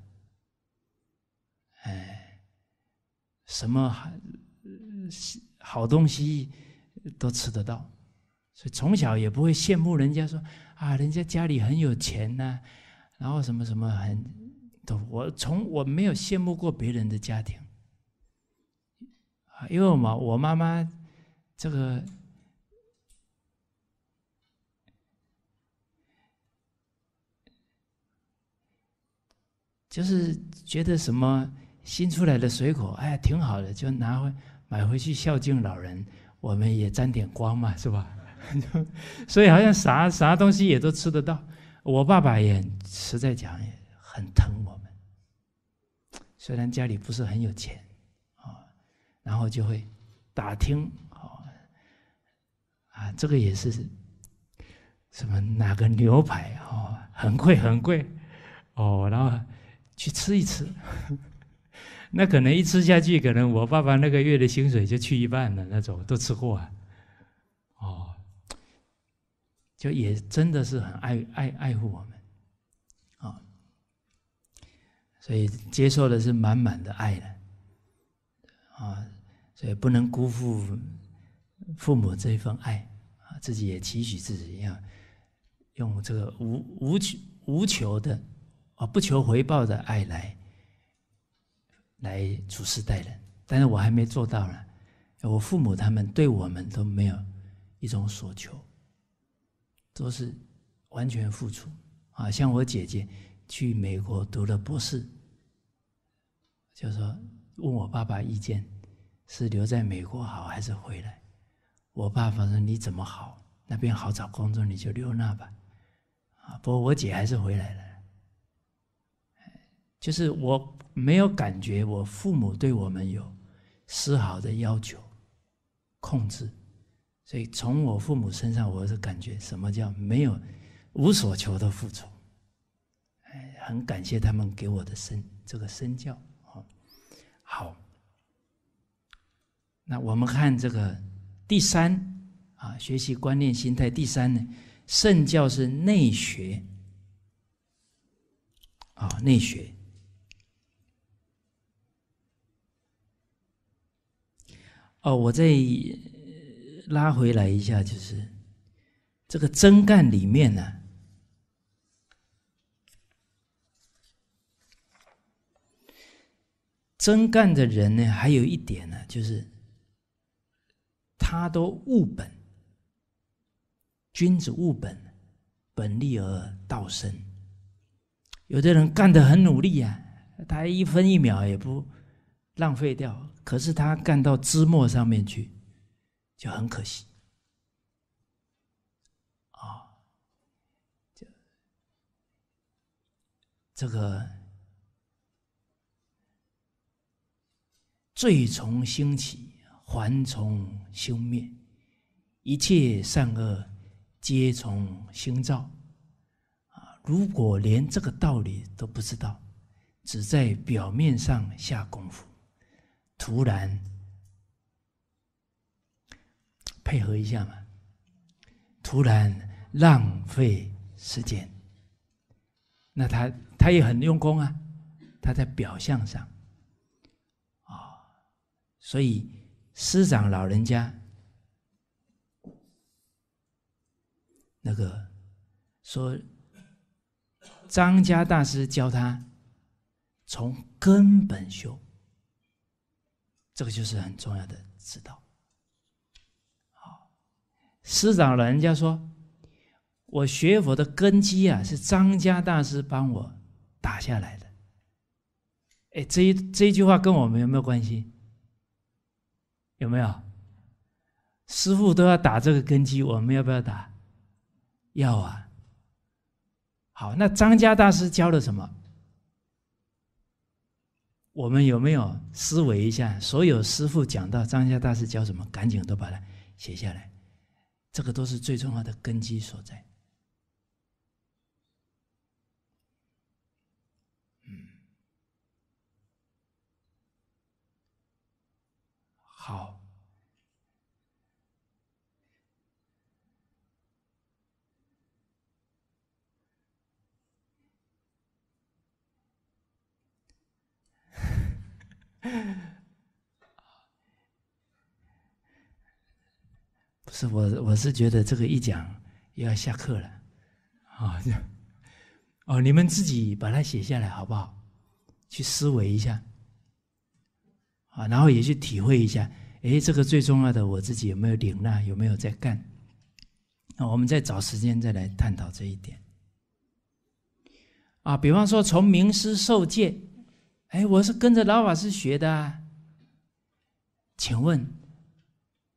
[SPEAKER 1] 哎，什么好东西都吃得到，所以从小也不会羡慕人家说。啊，人家家里很有钱呐，然后什么什么很，都我从我没有羡慕过别人的家庭，啊，因为我我妈妈这个就是觉得什么新出来的水果，哎，挺好的，就拿回买回去孝敬老人，我们也沾点光嘛，是吧？就，所以好像啥啥东西也都吃得到。我爸爸也实在讲，很疼我们。虽然家里不是很有钱啊，然后就会打听哦，啊，这个也是什么哪个牛排哦，很贵很贵哦，然后去吃一吃。那可能一吃下去，可能我爸爸那个月的薪水就去一半了。那种都吃货啊。就也真的是很爱爱爱护我们，啊，所以接受的是满满的爱的，啊，所以不能辜负父母这一份爱啊，自己也期许自己要用这个无无求无求的啊不求回报的爱来来处事待人，但是我还没做到呢，我父母他们对我们都没有一种所求。都是完全付出啊！像我姐姐去美国读了博士，就说问我爸爸意见，是留在美国好还是回来？我爸爸说：“你怎么好？那边好找工作，你就留那吧。”啊，不过我姐还是回来了。就是我没有感觉我父母对我们有丝毫的要求、控制。所以从我父母身上，我是感觉什么叫没有无所求的付出，哎，很感谢他们给我的身这个身教。好，那我们看这个第三啊，学习观念心态。第三呢，圣教是内学啊，内学。哦，我在。拉回来一下，就是这个真干里面呢，真干的人呢，还有一点呢，就是他都务本。君子务本，本立而道生。有的人干得很努力啊，他一分一秒也不浪费掉，可是他干到枝末上面去。就很可惜啊！这这个罪从心起，还从心灭，一切善恶皆从心造啊！如果连这个道理都不知道，只在表面上下功夫，突然。配合一下嘛，突然浪费时间，那他他也很用功啊，他在表象上，啊，所以师长老人家那个说，张家大师教他从根本修，这个就是很重要的指导。师长老人家说：“我学佛的根基啊，是张家大师帮我打下来的。”哎，这一这一句话跟我们有没有关系？有没有？师傅都要打这个根基，我们要不要打？要啊！好，那张家大师教了什么？我们有没有思维一下？所有师傅讲到张家大师教什么，赶紧都把它写下来。这个都是最重要的根基所在。嗯，好。不是我，我是觉得这个一讲又要下课了啊！哦，你们自己把它写下来好不好？去思维一下啊，然后也去体会一下。哎，这个最重要的，我自己有没有领纳？有没有在干？那我们再找时间再来探讨这一点。啊，比方说从名师授戒，哎，我是跟着老法师学的啊。请问？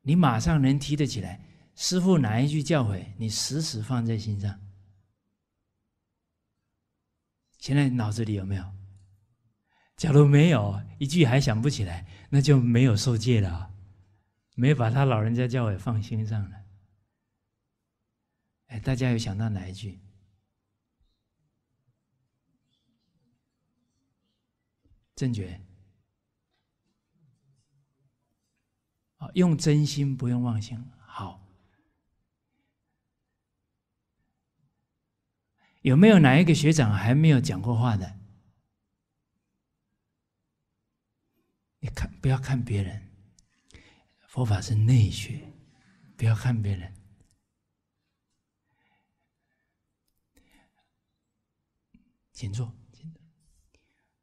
[SPEAKER 1] 你马上能提得起来，师傅哪一句教诲，你时时放在心上。现在脑子里有没有？假如没有一句还想不起来，那就没有受戒了，没把他老人家教诲放心上了。哎，大家有想到哪一句？正觉。啊，用真心，不用妄想。好，有没有哪一个学长还没有讲过话的？你看，不要看别人，佛法是内学，不要看别人，请坐。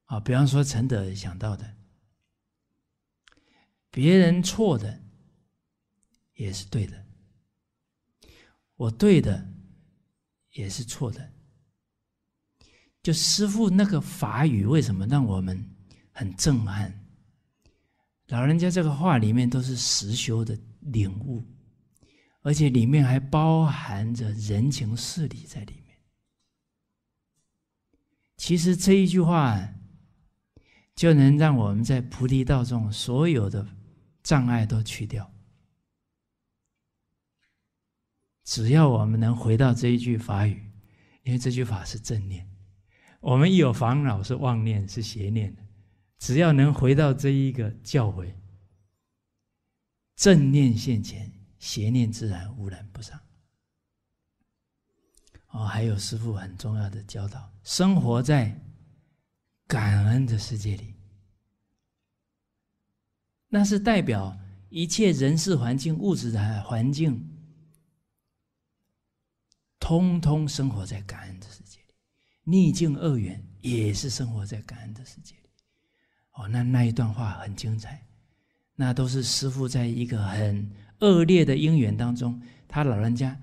[SPEAKER 1] 啊，比方说陈德想到的。别人错的也是对的，我对的也是错的。就师傅那个法语，为什么让我们很震撼？老人家这个话里面都是实修的领悟，而且里面还包含着人情事理在里面。其实这一句话，就能让我们在菩提道中所有的。障碍都去掉，只要我们能回到这一句法语，因为这句法是正念。我们一有烦恼是妄念，是邪念的。只要能回到这一个教诲，正念现前，邪念自然污染不上。哦，还有师父很重要的教导：生活在感恩的世界里。那是代表一切人事环境、物质的环境，通通生活在感恩的世界里。逆境恶缘也是生活在感恩的世界里。哦，那那一段话很精彩，那都是师父在一个很恶劣的因缘当中，他老人家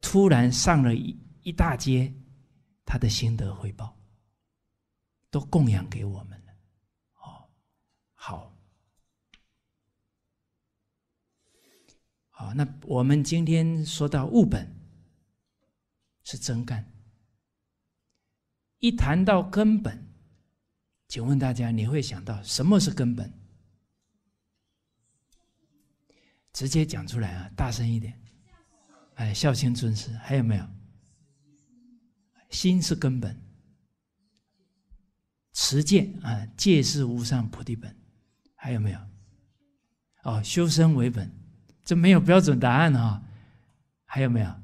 [SPEAKER 1] 突然上了一一大街，他的心得回报，都供养给我们了。哦，好。哦，那我们今天说到物本是真干。一谈到根本，请问大家你会想到什么是根本？直接讲出来啊，大声一点！哎，孝亲尊师，还有没有？心是根本，持戒啊，戒是无上菩提本，还有没有？哦，修身为本。没有标准答案啊，还有没有？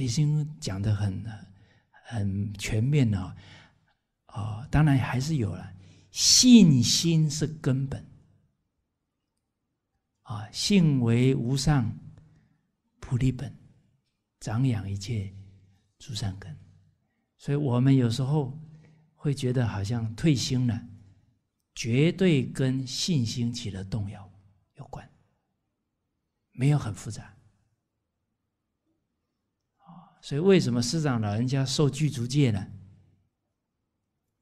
[SPEAKER 1] 已经讲的很很全面了，啊，当然还是有了，信心是根本，啊，信为无上菩提本，长养一切诸善根。所以我们有时候会觉得好像退心了，绝对跟信心起了动摇有关，没有很复杂。所以为什么师长老人家受具足戒呢？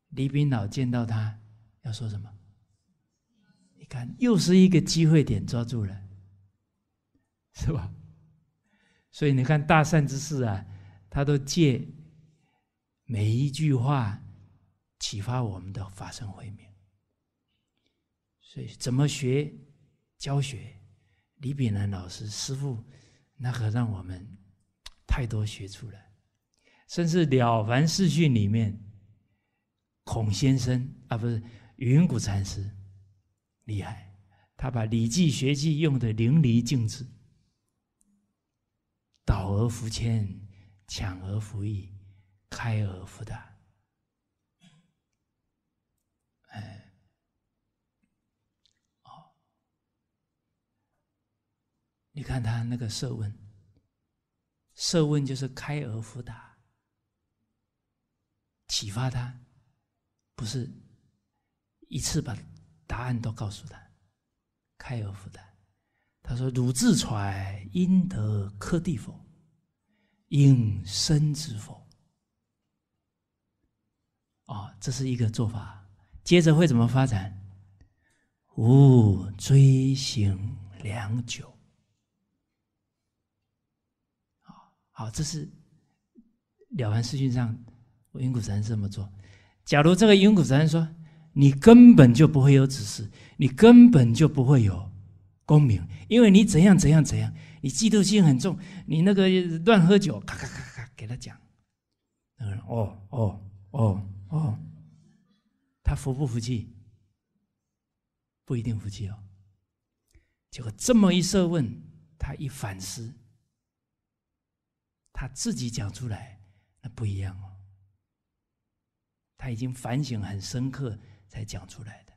[SPEAKER 1] 李炳老见到他要说什么？你看，又是一个机会点抓住了，是吧？所以你看大善之事啊，他都借。每一句话启发我们的法身慧命，所以怎么学教学？李炳南老师师傅那可让我们太多学出来。甚至《了凡四训》里面，孔先生啊，不是云谷禅师厉害，他把《礼记》《学记》用的淋漓尽致，导而复牵，抢而复抑。开而复答，哎，哦，你看他那个设问，设问就是开而复答，启发他，不是一次把答案都告诉他，开而复答。他说：“汝自揣因得克地否？应生之否？”哦，这是一个做法。接着会怎么发展？吾追行良久。好好，这是了凡四训上云谷禅师这么做。假如这个云谷禅师说：“你根本就不会有指示，你根本就不会有功名，因为你怎样怎样怎样，你嫉妒心很重，你那个乱喝酒，咔咔咔咔。”给他讲。嗯，哦哦哦。哦，他服不服气？不一定服气哦。结果这么一设问，他一反思，他自己讲出来，那不一样哦。他已经反省很深刻才讲出来的，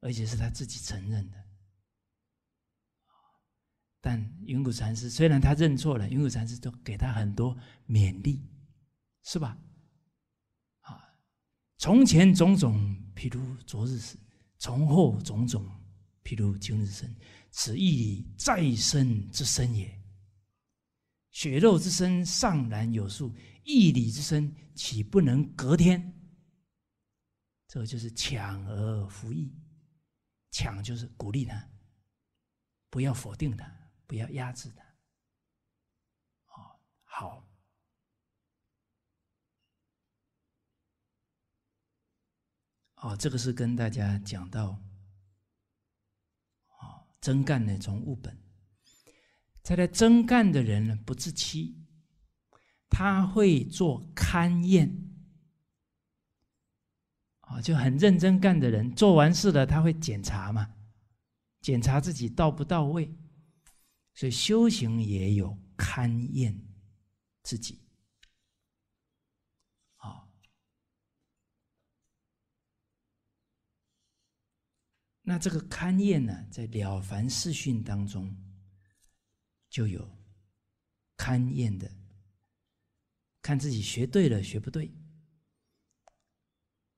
[SPEAKER 1] 而且是他自己承认的。但云谷禅师虽然他认错了，云谷禅师都给他很多勉励，是吧？从前种种，譬如昨日死；从后种种，譬如今日生。此一理再生之身也。血肉之身尚然有数，一理之身岂不能隔天？这就是抢而服义，抢就是鼓励他，不要否定他，不要压制他。哦，好。哦，这个是跟大家讲到，哦，真干的从物本，再来真干的人呢不自欺，他会做勘验，啊，就很认真干的人，做完事了他会检查嘛，检查自己到不到位，所以修行也有勘验自己。那这个勘验呢，在《了凡四训》当中就有勘验的，看自己学对了学不对。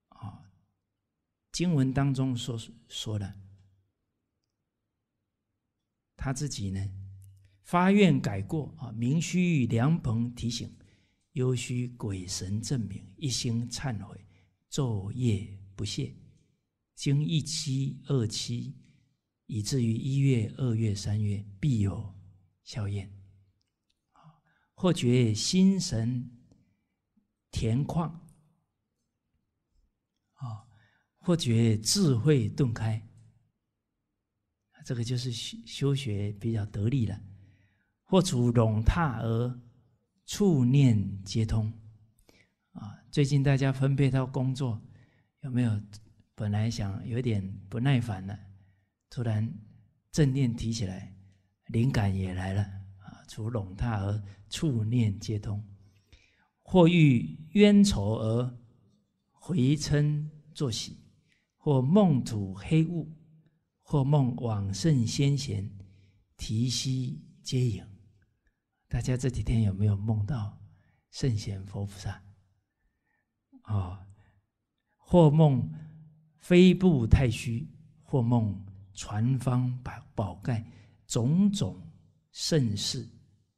[SPEAKER 1] 啊，经文当中说说了，他自己呢发愿改过啊，明与良朋提醒，幽须鬼神证明，一心忏悔，昼夜不懈。经一期、二期，以至于一月、二月、三月，必有消验，或觉心神田旷，啊，或觉智慧顿开，这个就是修修学比较得力了；或处笼榻而触念皆通，啊，最近大家分配到工作，有没有？本来想有点不耐烦了，突然正念提起来，灵感也来了啊！除笼榻而触念皆通，或遇冤仇而回嗔作喜，或梦吐黑雾，或梦往圣先贤提息皆影。大家这几天有没有梦到圣贤、佛菩萨？啊，或梦。非不太虚，或梦传方宝宝盖，种种盛世，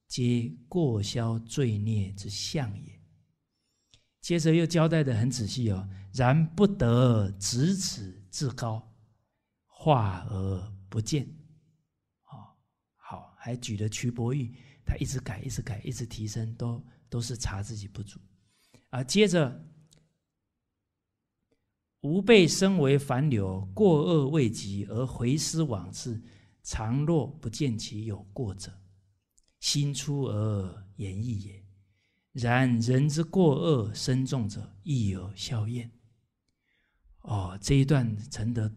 [SPEAKER 1] 皆过消罪孽之相也。接着又交代的很仔细哦，然不得执此至高，化而不见。哦，好，还举了瞿伯玉，他一直改，一直改，一直提升，都都是查自己不足，啊，接着。吾辈身为凡流，过恶未及而回思往事，常若不见其有过者，心出而言意也。然人之过恶深重者，亦有笑焉。哦，这一段陈德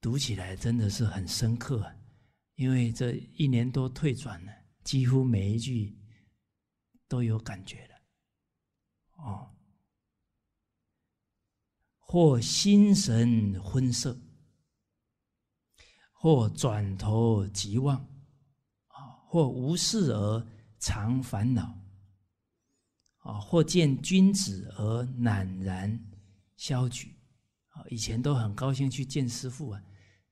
[SPEAKER 1] 读起来真的是很深刻，啊，因为这一年多退转了，几乎每一句都有感觉了。哦。或心神昏塞，或转头即忘，啊！或无事而常烦恼，啊！或见君子而赧然消沮，啊！以前都很高兴去见师父啊，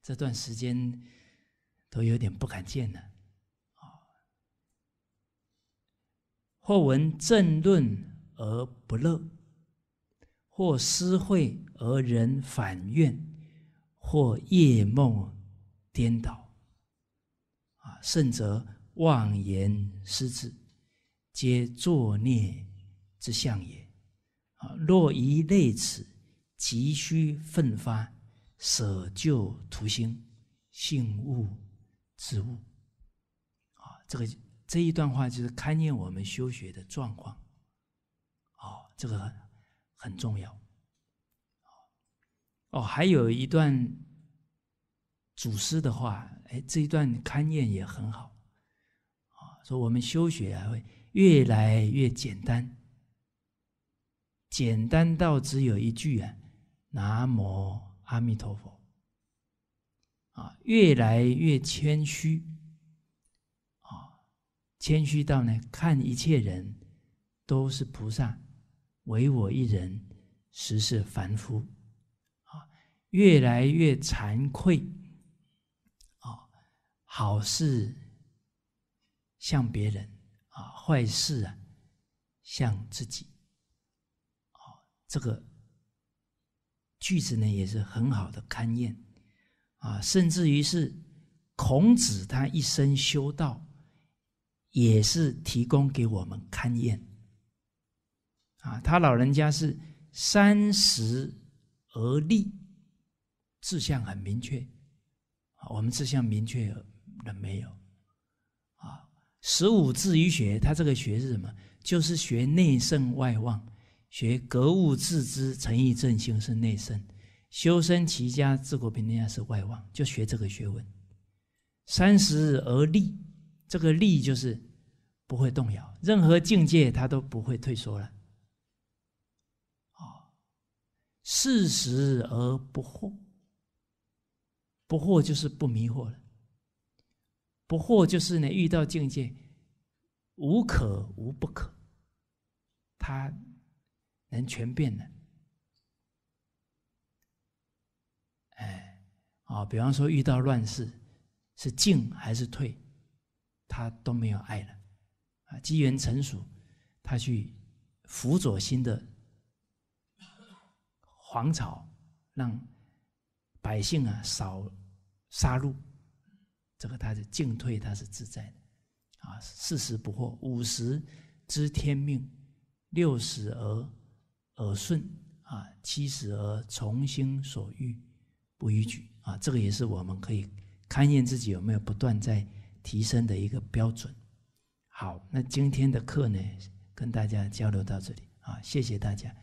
[SPEAKER 1] 这段时间都有点不敢见了，啊！或闻正论而不乐，或思会。而人反怨，或夜梦颠倒，啊，甚则妄言失志，皆作孽之相也。啊，若一类此，急需奋发，舍旧图新，信物之物。啊，这个这一段话就是勘验我们修学的状况。啊，这个很很重要。哦，还有一段祖师的话，哎，这一段勘验也很好，啊，说我们修学啊会越来越简单，简单到只有一句啊“南无阿弥陀佛”，啊，越来越谦虚，啊，谦虚到呢看一切人都是菩萨，唯我一人实是凡夫。越来越惭愧，啊，好事向别人，啊，坏事啊向自己，啊，这个句子呢也是很好的勘验，啊，甚至于是孔子他一生修道，也是提供给我们勘验，啊，他老人家是三十而立。志向很明确，啊，我们志向明确了没有，啊，十五志于学，他这个学是什么？就是学内圣外望，学格物致知、诚意正心是内圣，修身齐家治国平天下是外望，就学这个学问。三十而立，这个立就是不会动摇，任何境界他都不会退缩了。啊，四十而不惑。不惑就是不迷惑了。不惑就是呢，遇到境界，无可无不可，他能全变了。哎，哦，比方说遇到乱世，是进还是退，他都没有爱了。啊，机缘成熟，他去辅佐新的皇朝，让。百姓啊，少杀戮，这个他是进退，他是自在的，啊，四十不惑，五十知天命，六十而耳顺啊，七十而从心所欲，不逾矩啊，这个也是我们可以勘验自己有没有不断在提升的一个标准。好，那今天的课呢，跟大家交流到这里啊，谢谢大家。